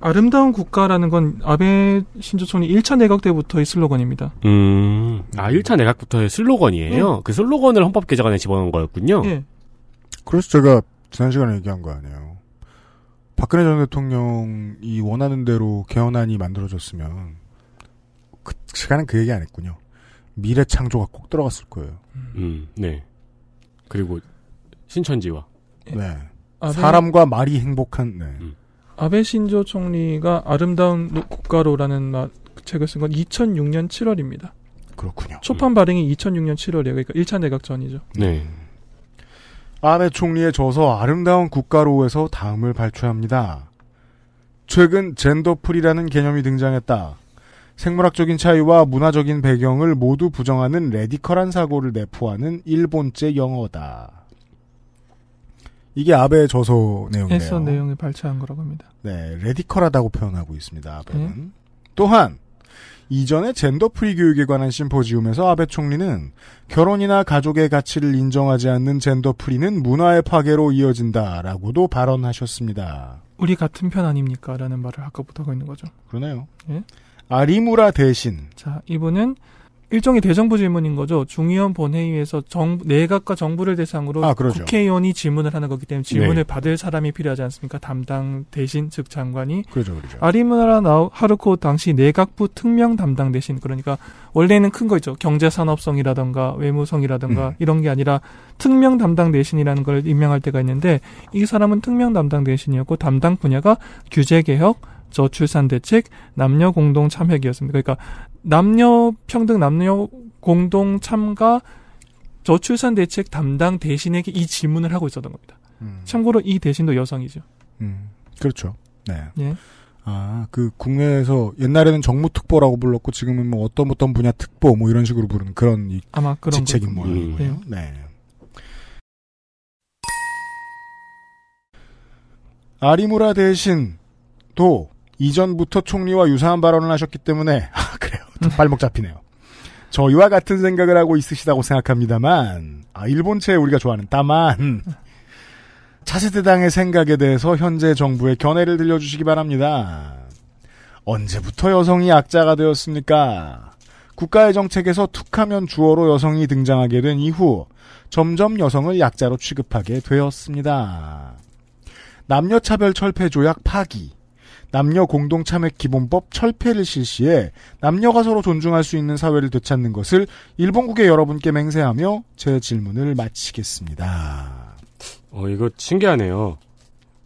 아름다운 국가라는 건 아베 신조총리 1차 내각 때부터의 슬로건입니다. 음, 아, 1차 내각부터의 슬로건이에요? 응. 네. 그 슬로건을 헌법 개정안에 집어넣은 거였군요? 예. 그래서 제가 지난 시간에 얘기한 거 아니에요. 박근혜 전 대통령이 원하는 대로 개헌안이 만들어졌으면, 그, 시간은 그 얘기 안 했군요. 미래 창조가 꼭 들어갔을 거예요. 음, 음 네. 그리고, 신천지와. 네. 아, 사람과 말이 행복한, 네. 음. 아베 신조 총리가 아름다운 국가로라는 책을 쓴 건 2006년 7월입니다. 그렇군요. 초판 음. 발행이 2006년 7월이에요. 그러니까 1차 내각 전이죠. 네. 아베 총리의 저서 아름다운 국가로에서 다음을 발췌합니다. 최근 젠더풀이라는 개념이 등장했다. 생물학적인 차이와 문화적인 배경을 모두 부정하는 레디컬한 사고를 내포하는 일본제 영어다. 이게 아베 저서 내용이에요. 애써 내용이 발췌한 거라고 합니다. 네, 레디컬하다고 표현하고 있습니다. 아베는 음? 또한 이전에 젠더 프리 교육에 관한 심포지움에서 아베 총리는 결혼이나 가족의 가치를 인정하지 않는 젠더 프리는 문화의 파괴로 이어진다라고도 발언하셨습니다. 우리 같은 편 아닙니까? 라는 말을 아까부터 하고 있는 거죠. 그러네요. 예? 아리무라 대신. 자, 이분은 일종의 대정부 질문인 거죠. 중의원 본회의에서 정 내각과 정부를 대상으로 아, 그렇죠. 국회의원이 질문을 하는 거기 때문에 질문을 네. 받을 사람이 필요하지 않습니까? 담당 대신 즉 장관이 그렇죠, 그렇죠. 아리무나라 하루코 당시 내각부 특명 담당 대신 그러니까 원래는 큰 거 있죠. 경제 산업성이라든가외무성이라든가 음. 이런 게 아니라 특명 담당 대신이라는 걸 임명할 때가 있는데 이 사람은 특명 담당 대신이었고 담당 분야가 규제 개혁 저출산 대책, 남녀 공동 참여기였습니다. 그러니까 남녀 평등 남녀 공동 참가 저출산 대책 담당 대신에게 이 질문을 하고 있었던 겁니다. 음. 참고로 이 대신도 여성이죠. 음, 그렇죠. 네. 예. 아, 그 국내에서 옛날에는 정무 특보라고 불렀고 지금은 뭐 어떤 어떤 분야 특보 뭐 이런 식으로 부르는 그런 이 아마 그런 직책인 모양이고요. 음. 네. 네. 아리무라 대신도 이전부터 총리와 유사한 발언을 하셨기 때문에 발목 잡히네요. 저희와 같은 생각을 하고 있으시다고 생각합니다만, 아, 일본채 우리가 좋아하는 따만, 차세대당의 생각에 대해서 현재 정부의 견해를 들려주시기 바랍니다. 언제부터 여성이 약자가 되었습니까? 국가의 정책에서 툭하면 주어로 여성이 등장하게 된 이후 점점 여성을 약자로 취급하게 되었습니다. 남녀차별 철폐 조약 파기 남녀 공동 참여 기본법 철폐를 실시해 남녀가 서로 존중할 수 있는 사회를 되찾는 것을 일본국의 여러분께 맹세하며 제 질문을 마치겠습니다. 어 이거 신기하네요.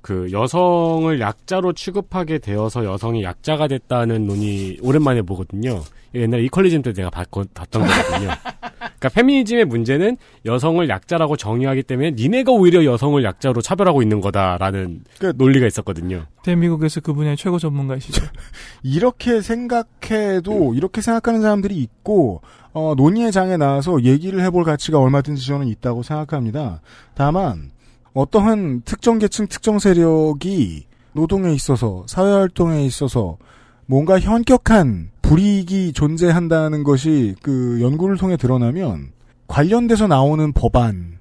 그 여성을 약자로 취급하게 되어서 여성이 약자가 됐다는 논의 오랜만에 보거든요. 옛날에 이퀄리즘 때 내가 봤던 거거든요. 그러니까 페미니즘의 문제는 여성을 약자라고 정의하기 때문에 니네가 오히려 여성을 약자로 차별하고 있는 거다라는 그, 논리가 있었거든요. 대한민국에서 그 분야의 최고 전문가이시죠. 이렇게 생각해도 이렇게 생각하는 사람들이 있고 어, 논의의 장에 나와서 얘기를 해볼 가치가 얼마든지 저는 있다고 생각합니다. 다만 어떠한 특정 계층 특정 세력이 노동에 있어서 사회활동에 있어서 뭔가 현격한 불이익이 존재한다는 것이 그 연구를 통해 드러나면 관련돼서 나오는 법안은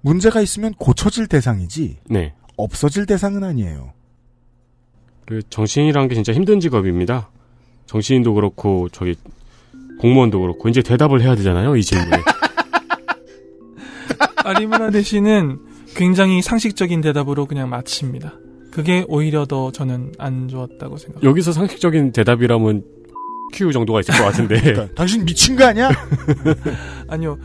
문제가 있으면 고쳐질 대상이지 네. 없어질 대상은 아니에요. 그 정신이란 게 진짜 힘든 직업입니다. 정신인도 그렇고 저기 공무원도 그렇고 이제 대답을 해야 되잖아요 이 질문에. 아리무나 대신은 굉장히 상식적인 대답으로 그냥 마칩니다. 그게 오히려 더 저는 안 좋았다고 생각합니다. 여기서 상식적인 대답이라면 큐 정도가 있을 것 같은데. 그러니까, 당신 미친 거 아니야? 아니요.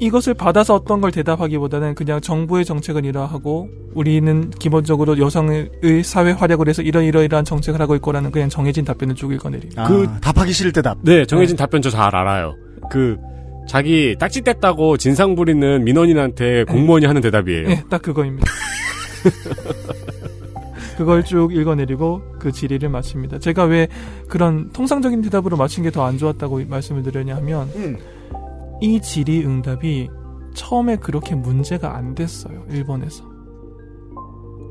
이것을 받아서 어떤 걸 대답하기보다는 그냥 정부의 정책은 이러하고 우리는 기본적으로 여성의 사회 활약을 해서 이런 이러이러한 정책을 하고 있고라는 그냥 정해진 답변을 쭉읽어내리니 아, 그 답하기 싫을 때 답. 네, 네. 정해진 네. 답변 저 잘 알아요. 그 자기 딱지 뗐다고 진상 부리는 민원인한테 공무원이 네. 하는 대답이에요. 네, 딱 그거입니다. 그걸 쭉 읽어내리고 그 질의를 마칩니다. 제가 왜 그런 통상적인 대답으로 마친 게 더 안 좋았다고 말씀을 드렸냐면 음. 이 질의 응답이 처음에 그렇게 문제가 안 됐어요. 일본에서.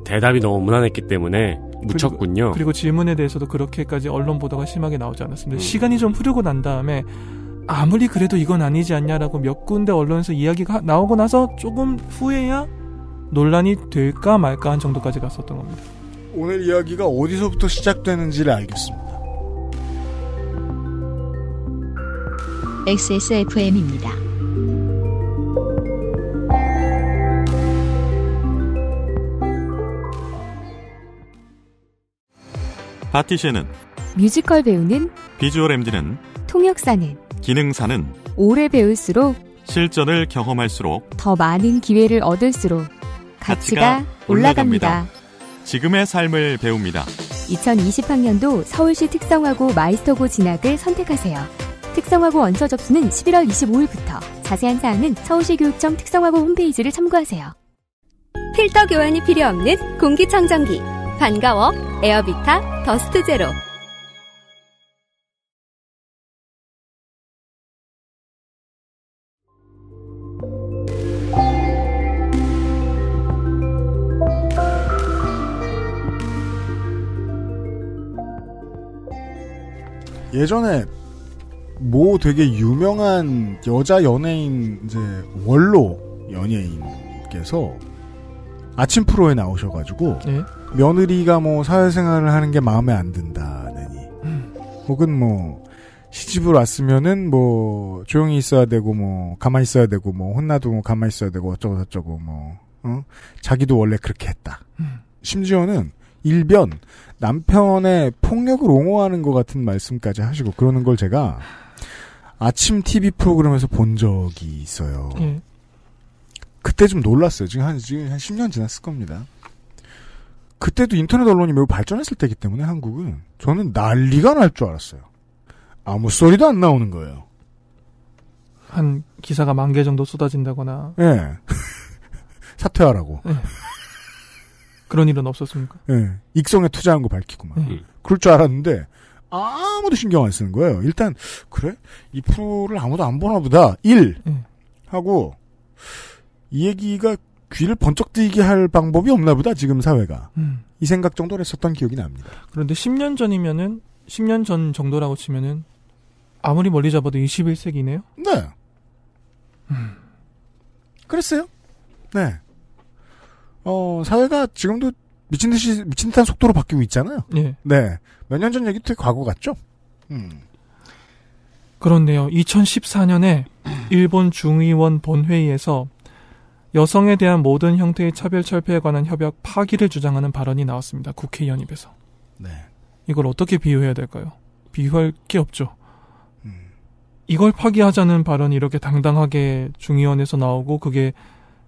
대답이 너무 무난했기 때문에 묻혔군요. 그리고, 그리고 질문에 대해서도 그렇게까지 언론 보도가 심하게 나오지 않았습니다. 음. 시간이 좀 흐르고 난 다음에 아무리 그래도 이건 아니지 않냐라고 몇 군데 언론에서 이야기가 나오고 나서 조금 후에야 논란이 될까 말까 한 정도까지 갔었던 겁니다. 오늘 이야기가 어디서부터 시작되는지를 알겠습니다. XSFM입니다. 파티시는 뮤지컬 배우는 비주얼 MD는 통역사는 기능사는 오래 배울수록 실전을 경험할수록 더 많은 기회를 얻을수록 가치가, 가치가 올라갑니다. 올라갑니다. 지금의 삶을 배웁니다. 2020학년도 서울시 특성화고 마이스터고 진학을 선택하세요. 특성화고 원서 접수는 11월 25일부터 자세한 사항은 서울시 교육청 특성화고 홈페이지를 참고하세요. 필터 교환이 필요 없는 공기청정기 반가워 에어비타 더스트 제로 예전에 뭐 되게 유명한 여자 연예인 이제 원로 연예인께서 아침 프로에 나오셔가지고 네? 며느리가 뭐 사회생활을 하는 게 마음에 안 든다느니 음. 혹은 뭐 시집을 왔으면은 뭐 조용히 있어야 되고 뭐 가만히 있어야 되고 뭐 혼나도 뭐 가만히 있어야 되고 어쩌고 저쩌고 뭐 어? 자기도 원래 그렇게 했다. 음. 심지어는 일변 남편의 폭력을 옹호하는 것 같은 말씀까지 하시고 그러는 걸 제가 아침 TV 프로그램에서 본 적이 있어요. 예. 그때 좀 놀랐어요. 지금 한, 지금 한 10년 지났을 겁니다. 그때도 인터넷 언론이 매우 발전했을 때이기 때문에 한국은 저는 난리가 날 줄 알았어요. 아무 소리도 안 나오는 거예요. 한 기사가 만 개 정도 쏟아진다거나. 예. 네. 사퇴하라고. 네. 그런 일은 없었습니까? 예. 익성에 투자한 거밝히고 막. 음. 그럴 줄 알았는데 아무도 신경 안 쓰는 거예요. 일단 그래? 이 프로를 아무도 안 보나 보다. 1. 음. 하고 이 얘기가 귀를 번쩍 뜨이게 할 방법이 없나 보다 지금 사회가. 음. 이 생각 정도를 했었던 기억이 납니다. 그런데 10년 전이면은 10년 전 정도라고 치면은 아무리 멀리 잡아도 21세기네요? 네. 음. 그랬어요. 네. 어, 사회가 지금도 미친 듯이, 미친 듯한 속도로 바뀌고 있잖아요. 예. 네. 몇 년 전 얘기 되게 과거 같죠? 음. 그런데요, 2014년에 일본 중의원 본회의에서 여성에 대한 모든 형태의 차별 철폐에 관한 협약 파기를 주장하는 발언이 나왔습니다. 국회의원 입에서. 네. 이걸 어떻게 비유해야 될까요? 비유할 게 없죠. 음. 이걸 파기하자는 발언이 이렇게 당당하게 중의원에서 나오고 그게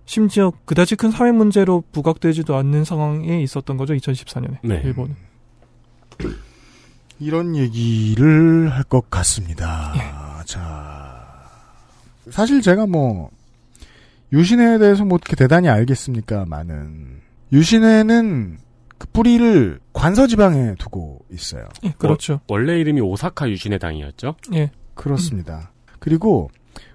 심지어 그다지 큰 사회 문제로 부각되지도 않는 상황에 있었던 거죠. 2014년에 네. 일본은. 이런 얘기를 할 것 같습니다. 예. 자, 사실 제가 뭐유신에 대해서 뭐 어떻게 대단히 알겠습니까? 많은 유신에는그 뿌리를 관서 지방에 두고 있어요. 예, 그렇죠. 어, 원래 이름이 오사카 유신의당이었죠 예, 그렇습니다. 음. 그리고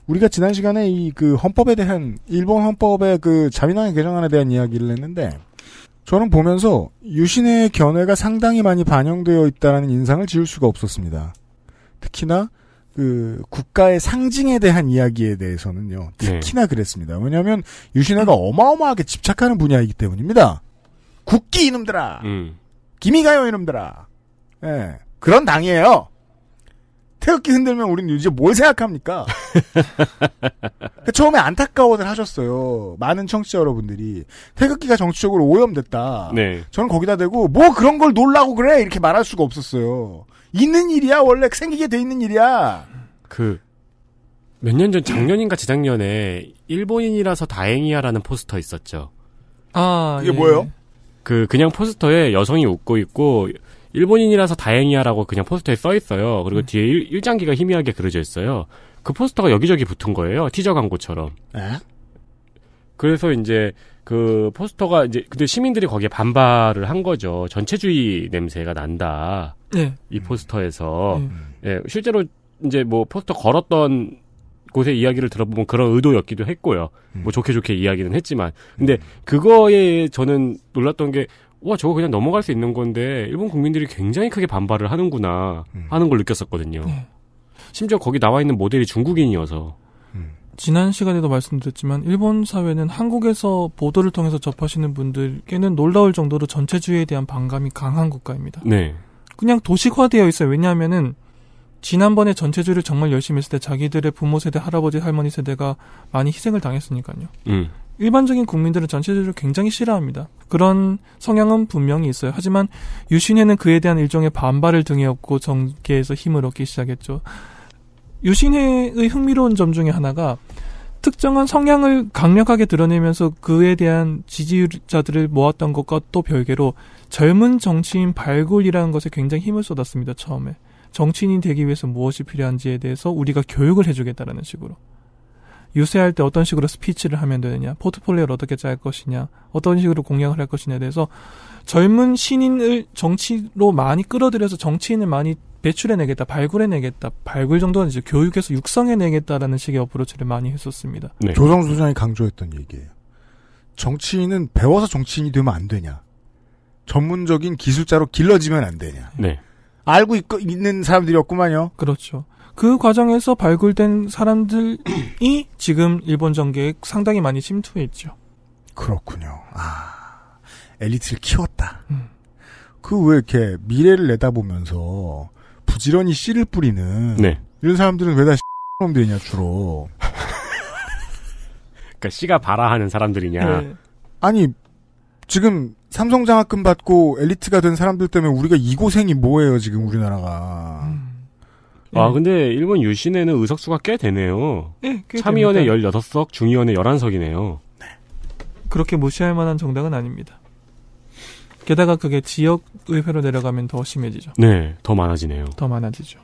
우리가 지난 시간에 이 그 헌법에 대한 일본 헌법의 그 자민당의 개정안에 대한 이야기를 했는데 저는 보면서 유신의 견해가 상당히 많이 반영되어 있다는 인상을 지울 수가 없었습니다. 특히나 그 국가의 상징에 대한 이야기에 대해서는요. 네. 특히나 그랬습니다. 왜냐하면 유신회가 어마어마하게 집착하는 분야이기 때문입니다. 국기 이놈들아, 음. 기미가요 이놈들아, 예 네. 그런 당이에요. 태극기 흔들면 우리는 이제 뭘 생각합니까? 처음에 안타까워들 하셨어요. 많은 청취자 여러분들이 태극기가 정치적으로 오염됐다. 네. 저는 거기다 대고 뭐 그런 걸 놀라고 그래 이렇게 말할 수가 없었어요. 있는 일이야 원래 생기게 돼 있는 일이야. 그 몇 년 전 작년인가 재작년에 일본인이라서 다행이야라는 포스터 있었죠. 아 이게 예. 뭐예요? 그 그냥 포스터에 여성이 웃고 있고 일본인이라서 다행이야라고 그냥 포스터에 써 있어요. 그리고 음. 뒤에 일, 장기가 희미하게 그려져 있어요. 그 포스터가 여기저기 붙은 거예요. 티저 광고처럼. 에? 그래서 이제 그 포스터가 이제 근데 시민들이 거기에 반발을 한 거죠. 전체주의 냄새가 난다. 네. 이 음. 포스터에서 음. 예, 실제로 이제 뭐 포스터 걸었던 곳의 이야기를 들어보면 그런 의도였기도 했고요. 뭐 음. 뭐 좋게 좋게 이야기는 했지만 근데 음. 그거에 저는 놀랐던 게와 저거 그냥 넘어갈 수 있는 건데 일본 국민들이 굉장히 크게 반발을 하는구나 음. 하는 걸 느꼈었거든요. 네. 심지어 거기 나와 있는 모델이 중국인이어서 음. 지난 시간에도 말씀드렸지만 일본 사회는 한국에서 보도를 통해서 접하시는 분들께는 놀라울 정도로 전체주의에 대한 반감이 강한 국가입니다. 네. 그냥 도식화되어 있어요. 왜냐하면은 지난번에 전체주의를 정말 열심히 했을 때 자기들의 부모 세대, 할아버지, 할머니 세대가 많이 희생을 당했으니까요. 음. 일반적인 국민들은 전체적으로 굉장히 싫어합니다. 그런 성향은 분명히 있어요. 하지만 유신회는 그에 대한 일종의 반발을 등에 업고 정계에서 힘을 얻기 시작했죠. 유신회의 흥미로운 점 중에 하나가 특정한 성향을 강력하게 드러내면서 그에 대한 지지자들을 모았던 것과 또 별개로 젊은 정치인 발굴이라는 것에 굉장히 힘을 쏟았습니다, 처음에. 정치인이 되기 위해서 무엇이 필요한지에 대해서 우리가 교육을 해주겠다라는 식으로. 유세할 때 어떤 식으로 스피치를 하면 되느냐, 포트폴리오를 어떻게 짤 것이냐, 어떤 식으로 공략을 할 것이냐에 대해서 젊은 신인을 정치로 많이 끌어들여서 정치인을 많이 배출해내겠다, 발굴해내겠다, 발굴 정도는 이제 교육에서 육성해내겠다라는 식의 어프로치를 많이 했었습니다. 네. 조성수 장이 강조했던 얘기예요. 정치인은 배워서 정치인이 되면 안 되냐. 전문적인 기술자로 길러지면 안 되냐. 네. 알고 있, 는 사람들이었구만요. 그렇죠. 그 과정에서 발굴된 사람들이 지금 일본 정계에 상당히 많이 침투해 있죠. 그렇군요. 아, 엘리트를 키웠다. 음. 그왜 이렇게 미래를 내다보면서 부지런히 씨를 뿌리는 네. 이런 사람들은 왜 다 씨놈 되냐 주로. 그러니까 씨가 바라하는 사람들이냐. 네. 아니 지금 삼성 장학금 받고 엘리트가 된 사람들 때문에 우리가 이 고생이 뭐예요 지금 우리나라가. 음. 아, 예. 근데 일본 유신에는 의석수가 꽤 되네요. 네, 꽤 참의원에 됩니다. 16석, 중의원에 11석이네요. 네. 그렇게 무시할 만한 정당은 아닙니다. 게다가 그게 지역 의회로 내려가면 더 심해지죠. 네, 더 많아지네요. 더 많아지죠.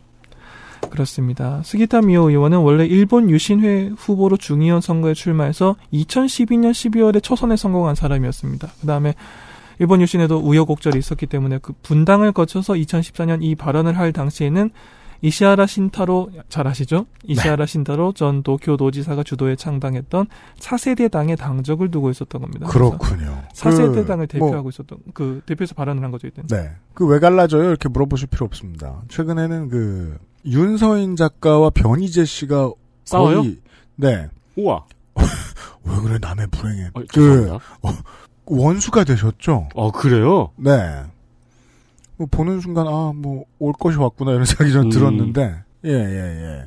그렇습니다. 스기타 미오 의원은 원래 일본 유신회 후보로 중의원 선거에 출마해서 2012년 12월에 초선에 성공한 사람이었습니다. 그 다음에 일본 유신에도 우여곡절이 있었기 때문에 그 분당을 거쳐서 2014년 이 발언을 할 당시에는 이시아라 신타로 잘 아시죠? 네. 이시아라 네. 신타로 전 도쿄 도지사가 주도해 창당했던 차세대당의 당적을 두고 있었던 겁니다. 그렇군요. 차세대당을 그, 뭐 대표하고 뭐, 있었던 그 대표에서 발언을 한 거죠 이때. 네. 그 왜 갈라져요? 이렇게 물어보실 필요 없습니다. 최근에는 그 윤서인 작가와 변희재 씨가 싸워요? 거의, 네. 우와. 왜 그래 남의 불행에 어, 그 어, 원수가 되셨죠? 어 그래요? 네. 뭐 보는 순간 아 뭐 올 것이 왔구나 이런 생각이 좀 음. 들었는데 예예예 예, 예. 예.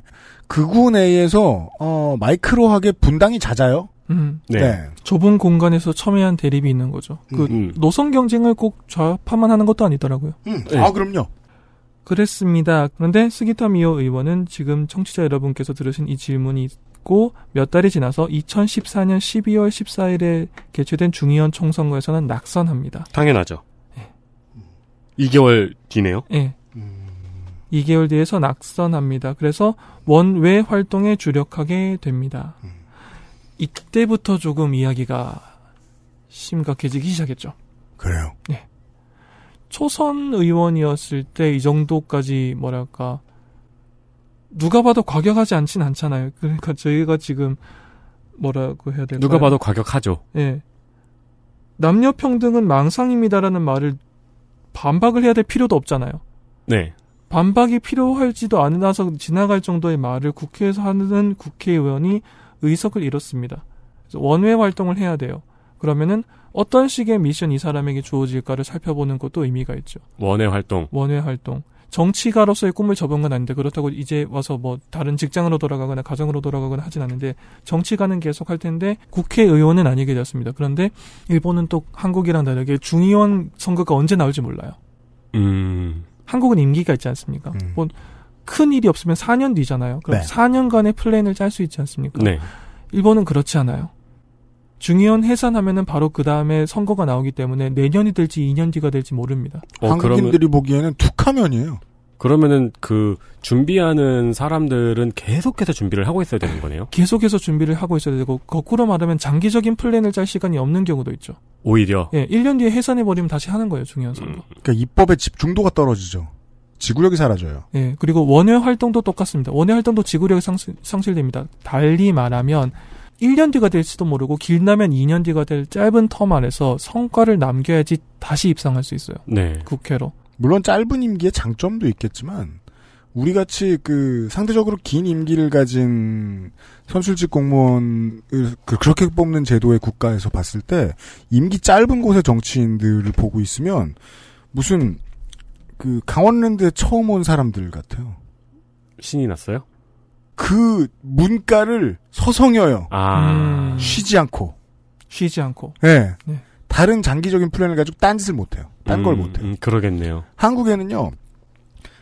그구 내에서 어 마이크로하게 분당이 잦아요. 음. 네. 네. 좁은 공간에서 첨예한 대립이 있는 거죠. 음, 그 음, 노선 경쟁을 꼭 좌파만 하는 것도 아니더라고요. 음, 네. 아 그럼요. 그랬습니다. 그런데 스기타 미오 의원은 지금 청취자 여러분께서 들으신 이 질문이 있고 몇 달이 지나서 2014년 12월 14일에 개최된 중의원 총선거에서는 낙선합니다. 당연하죠. 2개월 뒤네요? 예. 음... 2개월 뒤에서 낙선합니다. 그래서 원외 활동에 주력하게 됩니다. 음... 이때부터 조금 이야기가 심각해지기 시작했죠. 그래요? 네. 초선 의원이었을 때 이 정도까지 뭐랄까 누가 봐도 과격하지 않진 않잖아요. 그러니까 저희가 지금 뭐라고 해야 되나요 누가 봐도 과격하죠. 예. 남녀 평등은 망상입니다라는 말을 반박을 해야 될 필요도 없잖아요. 네. 반박이 필요할지도 않아서 지나갈 정도의 말을 국회에서 하는 국회의원이 의석을 잃었습니다. 그래서 원외 활동을 해야 돼요. 그러면은 어떤 식의 미션 이 사람에게 주어질까를 살펴보는 것도 의미가 있죠. 원외 활동. 원외 활동. 정치가로서의 꿈을 접은 건 아닌데 그렇다고 이제 와서 뭐 다른 직장으로 돌아가거나 가정으로 돌아가거나 하진 않는데 정치가는 계속 할 텐데 국회의원은 아니게 되었습니다. 그런데 일본은 또 한국이랑 다르게 중의원 선거가 언제 나올지 몰라요. 음. 한국은 임기가 있지 않습니까? 음. 뭐큰 일이 없으면 4년 뒤잖아요. 그럼 네. 4년간의 플랜을 짤 수 있지 않습니까? 네. 일본은 그렇지 않아요. 중의원 해산하면은 바로 그 다음에 선거가 나오기 때문에 내년이 될지 2년 뒤가 될지 모릅니다. 어, 한국인들이 보기에는 툭하면이에요. 그러면은 그 준비하는 사람들은 계속해서 준비를 하고 있어야 되는 거네요. 계속해서 준비를 하고 있어야 되고 거꾸로 말하면 장기적인 플랜을 짤 시간이 없는 경우도 있죠. 오히려 예, 1년 뒤에 해산해 버리면 다시 하는 거예요, 중요한 선거. 음. 그러니까 입법의 집중도가 떨어지죠. 지구력이 사라져요. 예, 그리고 원외 활동도 똑같습니다. 원외 활동도 지구력이 상실, 상실됩니다. 달리 말하면 1년 뒤가 될지도 모르고 길나면 2년 뒤가 될 짧은 텀 안에서 성과를 남겨야지 다시 입상할 수 있어요. 네. 국회로. 물론 짧은 임기의 장점도 있겠지만 우리 같이 그 상대적으로 긴 임기를 가진 선출직 공무원을 그 그렇게 뽑는 제도의 국가에서 봤을 때 임기 짧은 곳의 정치인들을 보고 있으면 무슨 그 강원랜드에 처음 온 사람들 같아요. 신이 났어요? 그 문가를 서성여요. 아. 음. 쉬지 않고. 쉬지 않고. 네. 네. 다른 장기적인 플랜을 가지고 딴 짓을 못해요. 딴걸 음, 못해요. 음, 그러겠네요. 한국에는요,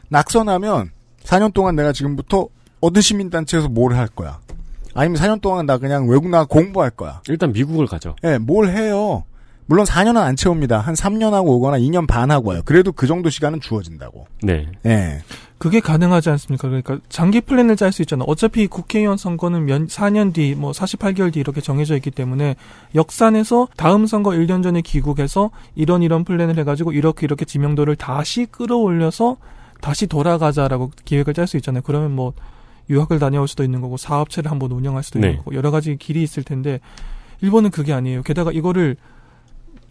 낙선하면 4년 동안 내가 지금부터 어느 시민단체에서 뭘 할 거야. 아니면 4년 동안 나 그냥 외국 나가 공부할 거야. 일단 미국을 가죠. 예, 네, 뭘 해요. 물론 4년은 안 채웁니다. 한 3년하고 오거나 2년 반하고 요 그래도 그 정도 시간은 주어진다고. 네. 예. 그게 가능하지 않습니까? 그러니까 장기 플랜을 짤 수 있잖아요. 어차피 국회의원 선거는 면 4년 뒤, 뭐 48개월 뒤 이렇게 정해져 있기 때문에 역산에서 다음 선거 1년 전에 귀국해서 이런 이런 플랜을 해가지고 이렇게 이렇게 지명도를 다시 끌어올려서 다시 돌아가자라고 기획을 짤 수 있잖아요. 그러면 뭐 유학을 다녀올 수도 있는 거고 사업체를 한번 운영할 수도 네. 있고 여러 가지 길이 있을 텐데 일본은 그게 아니에요. 게다가 이거를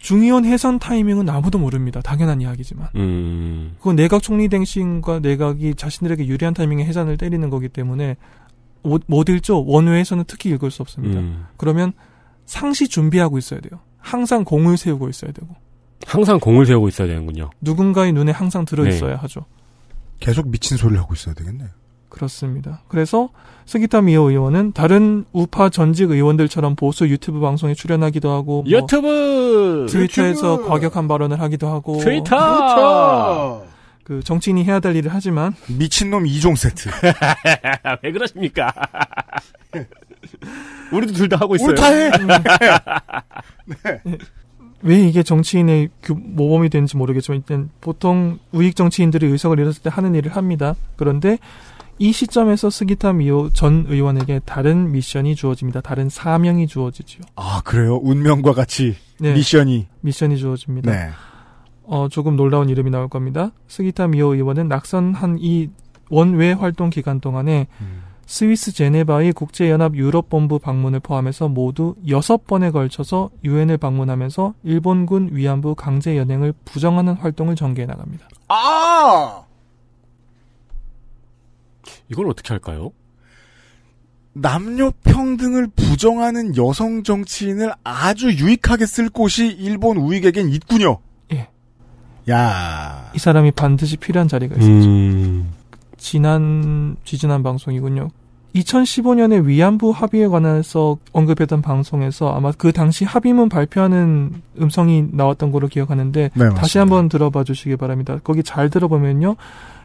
중의원 해산 타이밍은 아무도 모릅니다. 당연한 이야기지만. 음. 그건 내각 총리 댕신과 내각이 자신들에게 유리한 타이밍에 해산을 때리는 거기 때문에 못, 읽죠. 원외에서는 특히 읽을 수 없습니다. 음. 그러면 상시 준비하고 있어야 돼요. 항상 공을 세우고 있어야 되고. 항상 공을 세우고 있어야 되는군요. 누군가의 눈에 항상 들어 있어야 네. 하죠. 계속 미친 소리를 하고 있어야 되겠네요. 그렇습니다. 그래서 스기타 미오 의원은 다른 우파 전직 의원들처럼 보수 유튜브 방송에 출연하기도 하고 뭐 유튜브 트위터에서 유튜브. 과격한 발언을 하기도 하고 트위터 그렇죠. 그 정치인이 해야 될 일을 하지만 미친놈 이종 세트 왜 그러십니까? 우리도 둘 다 하고 있어요. 우리 다 해. 음. 네. 네. 왜 이게 정치인의 그 모범이 되는지 모르겠지만 일단 보통 우익 정치인들이 의석을 잃었을 때 하는 일을 합니다. 그런데 이 시점에서 스기타 미오 전 의원에게 다른 미션이 주어집니다. 다른 사명이 주어지죠아 그래요? 운명과 같이 네. 미션이 미션이 주어집니다. 네. 어, 조금 놀라운 이름이 나올 겁니다. 스기타 미오 의원은 낙선한 이 원외 활동 기간 동안에 음. 스위스 제네바의 국제연합 유럽본부 방문을 포함해서 모두 여섯 번에 걸쳐서 유엔을 방문하면서 일본군 위안부 강제 연행을 부정하는 활동을 전개해 나갑니다. 아! 이걸 어떻게 할까요? 남녀 평등을 부정하는 여성 정치인을 아주 유익하게 쓸 곳이 일본 우익에겐 있군요. 예. 야. 이 사람이 반드시 필요한 자리가 있었죠. 음. 지난 지지난 방송이군요. 2015년에 위안부 합의에 관해서 언급했던 방송에서 아마 그 당시 합의문 발표하는 음성이 나왔던 걸로 기억하는데 네, 다시 한번 들어봐 주시기 바랍니다. 거기 잘 들어보면요.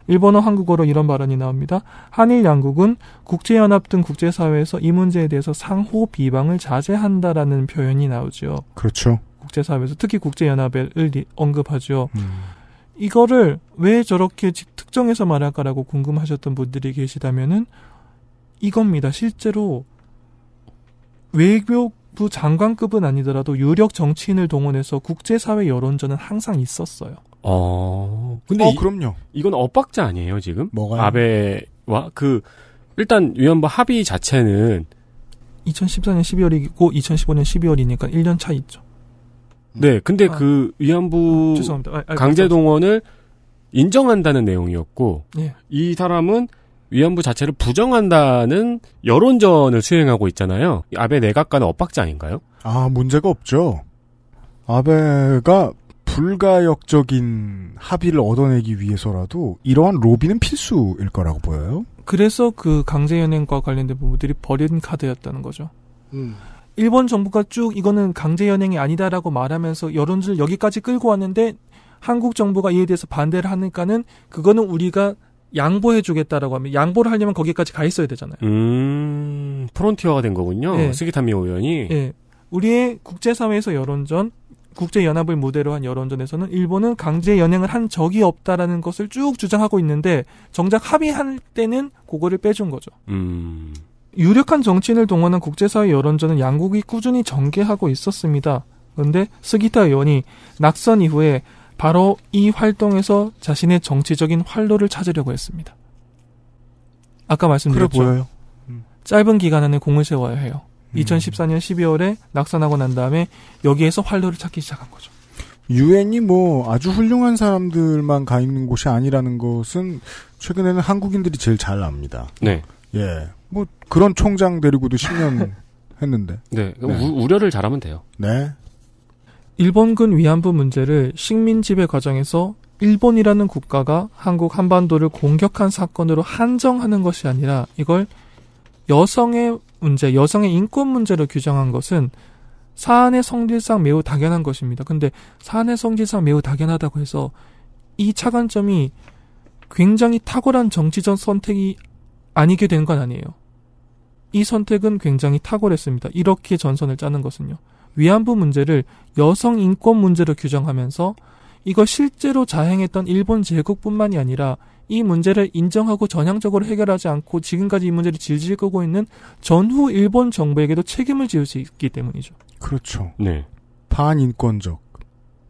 일본어 한국어로 이런 발언이 나옵니다. 한일 양국은 국제연합 등 국제사회에서 이 문제에 대해서 상호 비방을 자제한다라는 표현이 나오죠. 그렇죠. 국제사회에서 특히 국제연합을 언급하죠. 음. 이거를 왜 저렇게 특정해서 말할까라고 궁금하셨던 분들이 계시다면은 이겁니다. 실제로 외교부 장관급은 아니더라도 유력 정치인을 동원해서 국제사회 여론전은 항상 있었어요. 어, 근데 어, 그럼요. 이, 건 엇박자 아니에요 지금? 뭐가요? 아베와 그 일단 위안부 합의 자체는 2014년 12월이고 2015년 12월이니까 1년 차 있죠. 네. 네, 근데 아, 그 위안부 아, 아, 아 그 강제 동원을 인정한다는 내용이었고 예. 이 사람은 위안부 자체를 부정한다는 여론전을 수행하고 있잖아요. 아베 내각과는 엇박자 아닌가요? 아 문제가 없죠. 아베가 불가역적인 합의를 얻어내기 위해서라도 이러한 로비는 필수일 거라고 보여요. 그래서 그 강제연행과 관련된 부분들이 버린 카드였다는 거죠. 음. 일본 정부가 쭉 이거는 강제연행이 아니다라고 말하면서 여론을 여기까지 끌고 왔는데 한국 정부가 이에 대해서 반대를 하니까는 그거는 우리가 양보해 주겠다라고 하면 양보를 하려면 거기까지 가 있어야 되잖아요. 음, 프론티어가 된 거군요. 네. 스기타미 의원이. 네. 예. 우리의 국제사회에서 여론전 국제연합을 무대로 한 여론전에서는 일본은 강제 연행을 한 적이 없다라는 것을 쭉 주장하고 있는데 정작 합의할 때는 그거를 빼준 거죠. 음. 유력한 정치인을 동원한 국제사회 여론전은 양국이 꾸준히 전개하고 있었습니다. 그런데 스기타 의원이 낙선 이후에 바로 이 활동에서 자신의 정치적인 활로를 찾으려고 했습니다. 아까 말씀드렸죠. 짧은 기간 안에 공을 세워야 해요. 음. 2014년 12월에 낙선하고 난 다음에 여기에서 활로를 찾기 시작한 거죠. 유엔이 뭐 아주 훌륭한 사람들만 가 있는 곳이 아니라는 것은 최근에는 한국인들이 제일 잘 압니다. 네. 예. 뭐 그런 총장 데리고도 10년 했는데. 네. 네. 우, 우려를 잘하면 돼요. 네. 일본군 위안부 문제를 식민 지배 과정에서 일본이라는 국가가 한국 한반도를 공격한 사건으로 한정하는 것이 아니라 이걸 여성의 문제, 여성의 인권 문제를 규정한 것은 사안의 성질상 매우 당연한 것입니다. 근데 사안의 성질상 매우 당연하다고 해서 이 차관점이 굉장히 탁월한 정치적 선택이 아니게 된 건 아니에요. 이 선택은 굉장히 탁월했습니다. 이렇게 전선을 짜는 것은요. 위안부 문제를 여성 인권 문제로 규정하면서 이거 실제로 자행했던 일본 제국뿐만이 아니라 이 문제를 인정하고 전향적으로 해결하지 않고 지금까지 이 문제를 질질 끄고 있는 전후 일본 정부에게도 책임을 지을 수 있기 때문이죠. 그렇죠. 네. 반인권적.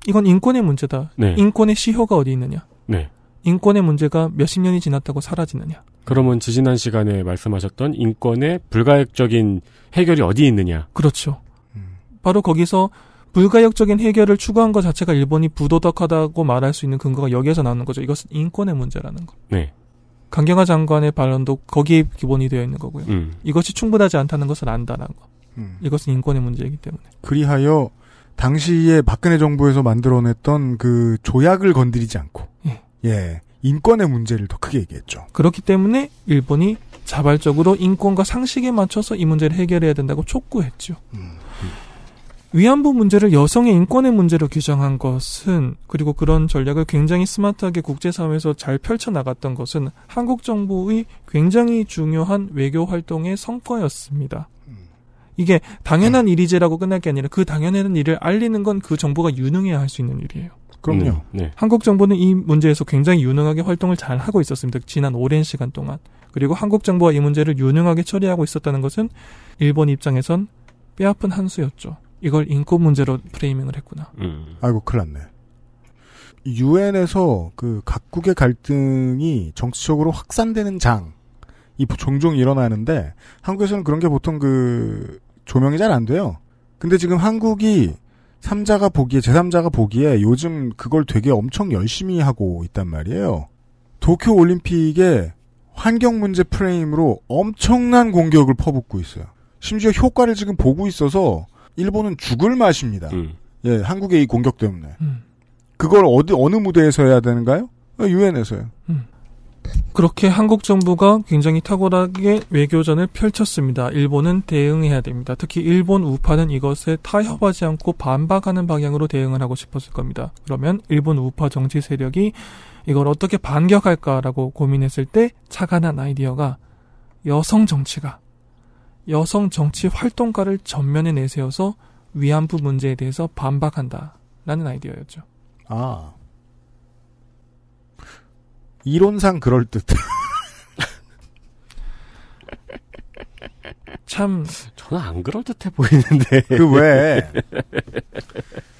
이건 인권의 문제다. 네. 인권의 시효가 어디 있느냐? 네. 인권의 문제가 몇십 년이 지났다고 사라지느냐? 그러면 지지난 시간에 말씀하셨던 인권의 불가역적인 해결이 어디 있느냐? 그렇죠. 음. 바로 거기서 불가역적인 해결을 추구한 것 자체가 일본이 부도덕하다고 말할 수 있는 근거가 여기에서 나오는 거죠. 이것은 인권의 문제라는 거. 네. 강경화 장관의 발언도 거기에 기본이 되어 있는 거고요. 음. 이것이 충분하지 않다는 것을 안다는 거. 음. 이것은 인권의 문제이기 때문에. 그리하여 당시에 박근혜 정부에서 만들어냈던 그 조약을 건드리지 않고 예. 예. 인권의 문제를 더 크게 얘기했죠. 그렇기 때문에 일본이 자발적으로 인권과 상식에 맞춰서 이 문제를 해결해야 된다고 촉구했죠. 음. 위안부 문제를 여성의 인권의 문제로 규정한 것은 그리고 그런 전략을 굉장히 스마트하게 국제사회에서 잘 펼쳐나갔던 것은 한국 정부의 굉장히 중요한 외교 활동의 성과였습니다. 이게 당연한 음. 일이제라고 끝날 게 아니라 그 당연한 일을 알리는 건 그 정부가 유능해야 할 수 있는 일이에요. 그럼요. 음, 네. 한국 정부는 이 문제에서 굉장히 유능하게 활동을 잘 하고 있었습니다. 지난 오랜 시간 동안. 그리고 한국 정부가 이 문제를 유능하게 처리하고 있었다는 것은 일본 입장에선 뼈아픈 한수였죠. 이걸 인권 문제로 프레이밍을 했구나. 음. 아이고 큰일 났네. 유엔에서 그 각국의 갈등이 정치적으로 확산되는 장이 종종 일어나는데 한국에서는 그런 게 보통 그 조명이 잘 안 돼요. 근데 지금 한국이 3자가 보기에 제3자가 보기에 요즘 그걸 되게 엄청 열심히 하고 있단 말이에요. 도쿄 올림픽에 환경 문제 프레임으로 엄청난 공격을 퍼붓고 있어요. 심지어 효과를 지금 보고 있어서 일본은 죽을 맛입니다. 음. 예, 한국의 이 공격 때문에. 음. 그걸 어디 어느 무대에서 해야 되는가요? 아, 유엔에서요. 음. 그렇게 한국 정부가 굉장히 탁월하게 외교전을 펼쳤습니다. 일본은 대응해야 됩니다. 특히 일본 우파는 이것에 타협하지 않고 반박하는 방향으로 대응을 하고 싶었을 겁니다. 그러면 일본 우파 정치 세력이 이걸 어떻게 반격할까라고 고민했을 때 착안한 아이디어가 여성 정치가 여성 정치 활동가를 전면에 내세워서 위안부 문제에 대해서 반박한다라는 아이디어였죠. 아. 이론상 그럴듯. 참. 저는 안 그럴듯해 보이는데. 그 왜.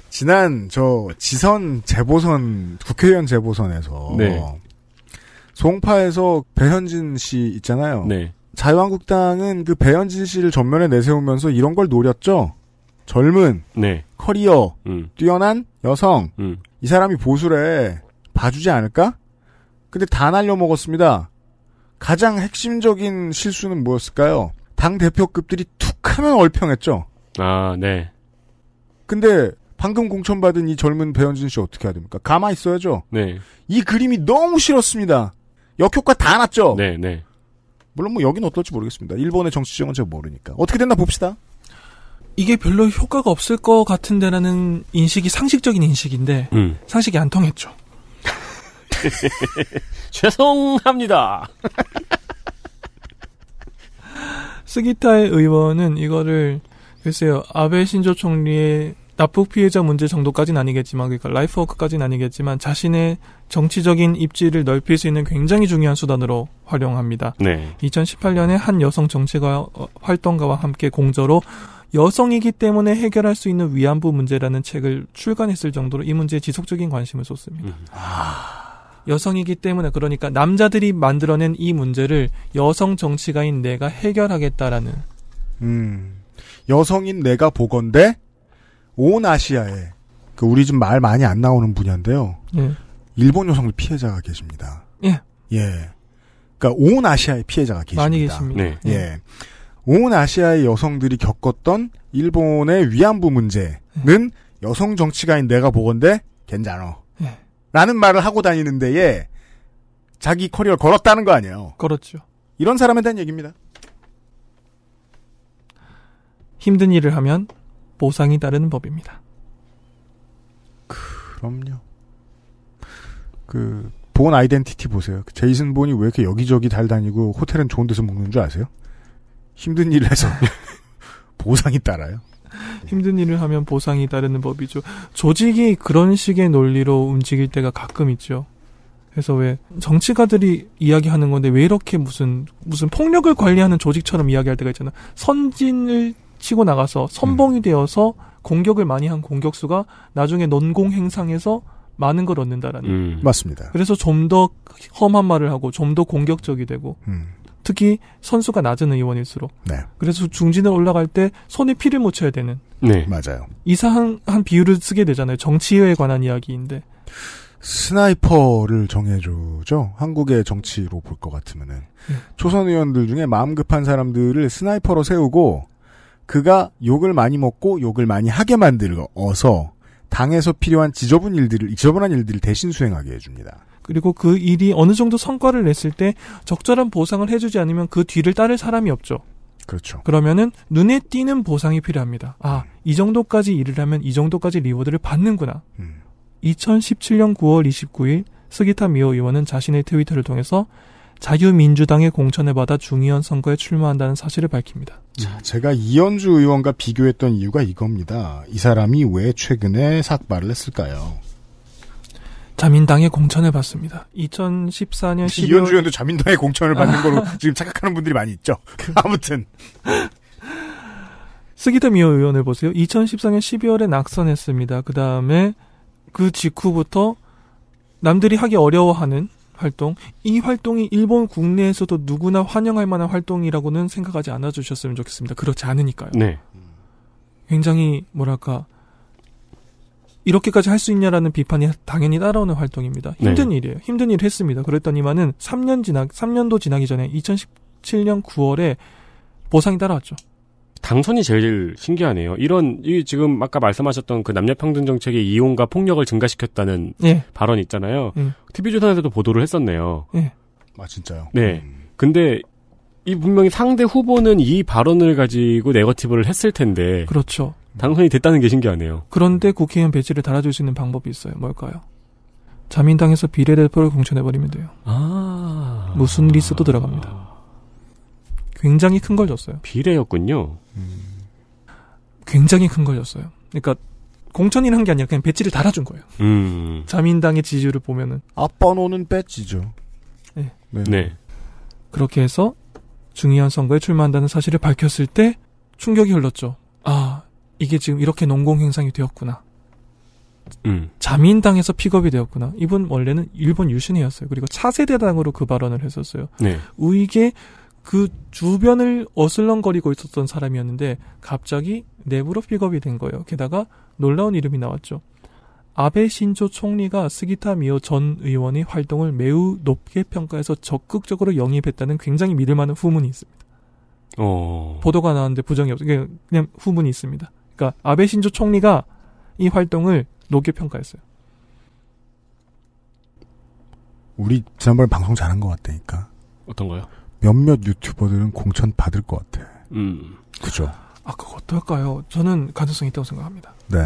지난 저 지선 재보선, 국회의원 재보선에서. 네. 송파에서 배현진 씨 있잖아요. 네. 자유한국당은 그 배현진 씨를 전면에 내세우면서 이런 걸 노렸죠. 젊은 네. 커리어 음. 뛰어난 여성 음. 이 사람이 보수래 봐주지 않을까? 근데 다 날려 먹었습니다. 가장 핵심적인 실수는 무엇일까요? 당 대표급들이 툭하면 얼평했죠. 아 네. 근데 방금 공천받은 이 젊은 배현진 씨 어떻게 해야 됩니까? 가만히 있어야죠. 네. 이 그림이 너무 싫었습니다. 역효과 다 났죠. 네 네. 물론 뭐 여긴 어떨지 모르겠습니다. 일본의 정치지형은 제가 모르니까. 어떻게 됐나 봅시다. 이게 별로 효과가 없을 것 같은데라는 인식이 상식적인 인식인데 음. 상식이 안 통했죠. 죄송합니다. 스기타의 의원은 이거를 글쎄요 아베 신조 총리의 납북 피해자 문제 정도까지는 아니겠지만 그러니까 라이프워크까지는 아니겠지만 자신의 정치적인 입지를 넓힐 수 있는 굉장히 중요한 수단으로 활용합니다. 네. 2018년에 한 여성 정치가 어, 활동가와 함께 공저로 여성이기 때문에 해결할 수 있는 위안부 문제라는 책을 출간했을 정도로 이 문제에 지속적인 관심을 쏟습니다. 음. 아. 여성이기 때문에 그러니까 남자들이 만들어낸 이 문제를 여성 정치가인 내가 해결하겠다라는 음. 여성인 내가 보건대 온 아시아에 그 우리 좀 말 많이 안 나오는 분야인데요. 예. 일본 여성들 피해자가 계십니다. 예. 예. 그러니까 온 아시아의 피해자가 계십니다. 많이 계십니다. 네. 예. 온 아시아의 여성들이 겪었던 일본의 위안부 문제는 예. 여성 정치가인 내가 보건데 괜찮어. 예. 라는 말을 하고 다니는 데에 자기 커리어를 걸었다는 거 아니에요. 걸었죠. 이런 사람에 대한 얘기입니다. 힘든 일을 하면 보상이 따르는 법입니다. 그럼요. 그, 본 아이덴티티 보세요. 제이슨 본이 왜 이렇게 여기저기 달 다니고 호텔은 좋은 데서 먹는 줄 아세요? 힘든 일을 해서 보상이 따라요. 힘든 일을 하면 보상이 따르는 법이죠. 조직이 그런 식의 논리로 움직일 때가 가끔 있죠. 그래서 왜 정치가들이 이야기하는 건데 왜 이렇게 무슨 무슨 폭력을 관리하는 조직처럼 이야기할 때가 있잖아. 선진을 치고 나가서 선봉이 음. 되어서 공격을 많이 한 공격수가 나중에 논공 행상에서 많은 걸 얻는다라는. 음. 맞습니다. 그래서 좀 더 험한 말을 하고 좀 더 공격적이 되고 음. 특히 선수가 낮은 의원일수록. 네. 그래서 중진을 올라갈 때 손에 피를 묻혀야 되는. 네. 맞아요. 이상한 비유를 쓰게 되잖아요. 정치에 관한 이야기인데. 스나이퍼를 정해주죠. 한국의 정치로 볼 것 같으면은. 네. 초선 의원들 중에 마음 급한 사람들을 스나이퍼로 세우고 그가 욕을 많이 먹고 욕을 많이 하게 만들어서 당에서 필요한 지저분 일들을 지저분한 일들을 대신 수행하게 해줍니다. 그리고 그 일이 어느 정도 성과를 냈을 때 적절한 보상을 해주지 않으면 그 뒤를 따를 사람이 없죠. 그렇죠. 그러면은 눈에 띄는 보상이 필요합니다. 아, 음. 이 정도까지 일을 하면 이 정도까지 리워드를 받는구나. 음. 2017년 9월 29일 스기타 미오 의원은 자신의 트위터를 통해서 자유민주당의 공천을 받아 중의원 선거에 출마한다는 사실을 밝힙니다. 자, 제가 이현주 의원과 비교했던 이유가 이겁니다. 이 사람이 왜 최근에 삭발을 했을까요? 자민당의 공천을 받습니다. 2014년 12월 이현주 의원도 자민당의 공천을 받는 걸로 지금 착각하는 분들이 많이 있죠. 그 아무튼 스기드 미어 의원을 보세요. 2014년 12월에 낙선했습니다. 그 다음에 그 직후부터 남들이 하기 어려워하는 활동 이 활동이 일본 국내에서도 누구나 환영할 만한 활동이라고는 생각하지 않아 주셨으면 좋겠습니다. 그렇지 않으니까요. 네. 굉장히 뭐랄까 이렇게까지 할 수 있냐라는 비판이 당연히 따라오는 활동입니다. 네. 힘든 네. 일이에요. 힘든 일을 했습니다. 그랬더니만은 3년 지나 3년도 지나기 전에 2017년 9월에 보상이 따라왔죠. 당선이 제일 신기하네요. 이런 이 지금 아까 말씀하셨던 그 남녀 평등 정책의 이혼과 폭력을 증가시켰다는 예. 발언 있잖아요. 음. 예. TV 조선에서도 보도를 했었네요. 예. 아 진짜요? 네. 음. 근데 이 분명히 상대 후보는 이 발언을 가지고 네거티브를 했을 텐데. 그렇죠. 당선이 됐다는 게 신기하네요. 그런데 국회의원 배지를 달아줄 수 있는 방법이 있어요. 뭘까요? 자민당에서 비례대표를 공천해버리면 돼요. 아. 무슨 리스도 들어갑니다. 굉장히 큰 걸 줬어요. 비례였군요. 음. 굉장히 큰 걸 줬어요. 그러니까 공천이라 한게 아니라 그냥 배지를 달아준 거예요. 음. 자민당의 지지율을 보면은 앞번 호는 배지죠. 네. 네. 네. 그렇게 해서 중의원 선거에 출마한다는 사실을 밝혔을 때 충격이 흘렀죠. 아 이게 지금 이렇게 농공 행상이 되었구나. 음. 자민당에서 픽업이 되었구나. 이분 원래는 일본 유신이었어요. 그리고 차세대당으로 그 발언을 했었어요. 네. 우익의 그 주변을 어슬렁거리고 있었던 사람이었는데 갑자기 내부로 픽업이 된 거예요. 게다가 놀라운 이름이 나왔죠. 아베 신조 총리가 스기타 미오 전 의원의 활동을 매우 높게 평가해서 적극적으로 영입했다는 굉장히 믿을 만한 후문이 있습니다. 어... 보도가 나왔는데 부정이 없어요. 그냥, 그냥 후문이 있습니다. 그러니까 아베 신조 총리가 이 활동을 높게 평가했어요. 우리 지난번에 방송 잘한 것 같다니까. 어떤 거요? 몇몇 유튜버들은 공천 받을 것 같아. 음. 그죠? 아, 그거 어떨까요? 저는 가능성이 있다고 생각합니다. 네.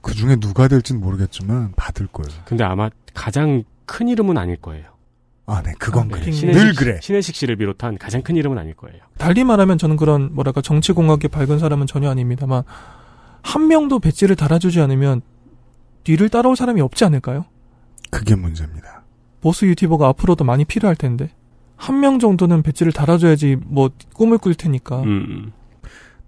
그 중에 누가 될진 모르겠지만 받을 거예요. 근데 아마 가장 큰 이름은 아닐 거예요. 아, 네, 그건 아, 네. 그래. 신혜식, 늘 그래. 신혜식 씨를 비롯한 가장 큰 이름은 아닐 거예요. 달리 말하면 저는 그런 뭐랄까 정치 공학에 밝은 사람은 전혀 아닙니다만 한 명도 배지를 달아주지 않으면 뒤를 따라올 사람이 없지 않을까요? 그게 문제입니다. 보스 유튜버가 앞으로도 많이 필요할 텐데. 한명 정도는 배지를 달아줘야지 뭐 꿈을 꿀 테니까. 음, 음.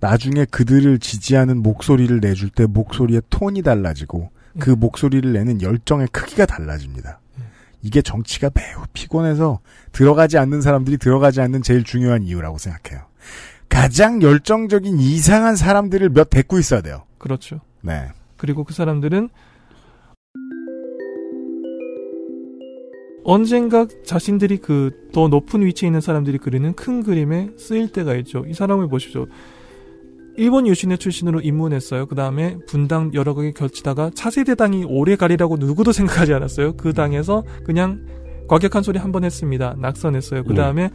나중에 그들을 지지하는 목소리를 내줄 때 목소리의 톤이 달라지고 음. 그 목소리를 내는 열정의 크기가 달라집니다. 예. 이게 정치가 매우 피곤해서 들어가지 않는 사람들이 들어가지 않는 제일 중요한 이유라고 생각해요. 가장 열정적인 이상한 사람들을 몇 데리고 있어야 돼요. 그렇죠. 네. 그리고 그 사람들은 언젠가 자신들이 그 더 높은 위치에 있는 사람들이 그리는 큰 그림에 쓰일 때가 있죠. 이 사람을 보시죠 일본 유신의 출신으로 입문했어요. 그 다음에 분당 여러 개에 겹치다가 차세대당이 오래 가리라고 누구도 생각하지 않았어요. 그 당에서 그냥 과격한 소리 한 번 했습니다. 낙선했어요. 그 네. 다음에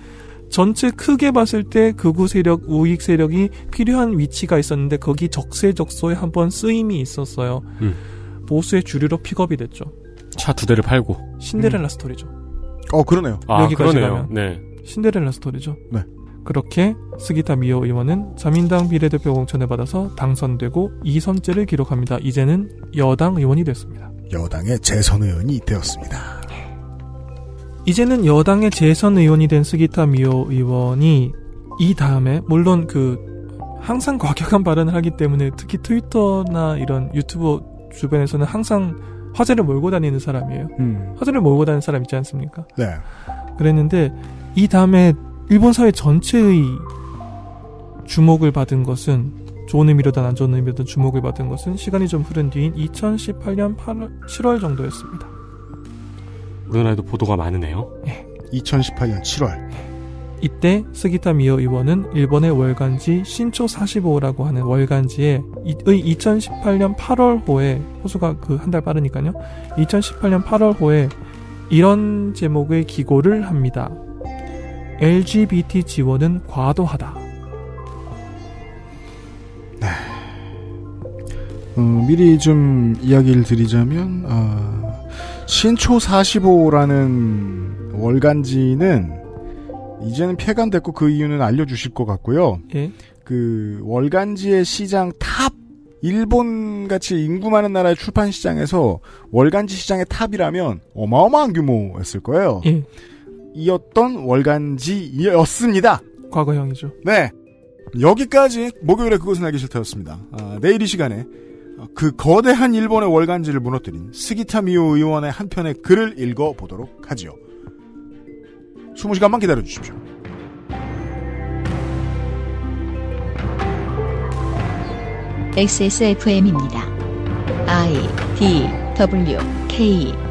전체 크게 봤을 때 극우 세력, 우익 세력이 필요한 위치가 있었는데 거기 적세적소에 한번 쓰임이 있었어요. 음. 보수의 주류로 픽업이 됐죠. 차두 대를 팔고. 신데렐라 음. 스토리죠. 어, 그러네요. 아, 여기까지 그러네요. 가면. 네. 신데렐라 스토리죠. 네. 그렇게 스기타 미오 의원은 자민당 비례대표 공천을 받아서 당선되고 2선째를 기록합니다. 이제는 여당 의원이 됐습니다. 여당의 재선 의원이 되었습니다. 이제는 여당의 재선 의원이 된 스기타 미오 의원이 이 다음에 물론 그 항상 과격한 발언을 하기 때문에 특히 트위터나 이런 유튜브 주변에서는 항상 화제를 몰고 다니는 사람이에요. 음. 화제를 몰고 다니는 사람 있지 않습니까? 네. 그랬는데 이 다음에 일본 사회 전체의 주목을 받은 것은 좋은 의미로든 안 좋은 의미로든 주목을 받은 것은 시간이 좀 흐른 뒤인 2018년 8월, 7월 정도였습니다. 우리나라에도 보도가 많으네요. 예. 2018년 7월. 이때 스기타 미오 의원은 일본의 월간지 신초 45라고 하는 월간지에 의 2018년 8월호에 호수가 그 한 달 빠르니까요. 2018년 8월호에 이런 제목의 기고를 합니다. LGBT 지원은 과도하다. 네. 어, 미리 좀 이야기를 드리자면 어, 신초 45라는 월간지는 이제는 폐간됐고 그 이유는 알려주실 것 같고요. 예? 그 월간지의 시장 탑 일본 같이 인구 많은 나라의 출판 시장에서 월간지 시장의 탑이라면 어마어마한 규모였을 거예요. 예. 이었던 월간지였습니다. 과거형이죠. 네. 여기까지 목요일에 그것은 알기 싫다였습니다. 아, 내일 이 시간에 그 거대한 일본의 월간지를 무너뜨린 스기타 미오 의원의 한 편의 글을 읽어보도록 하지요. 20시간만 기다려 주십시오. XSFM입니다. I D W K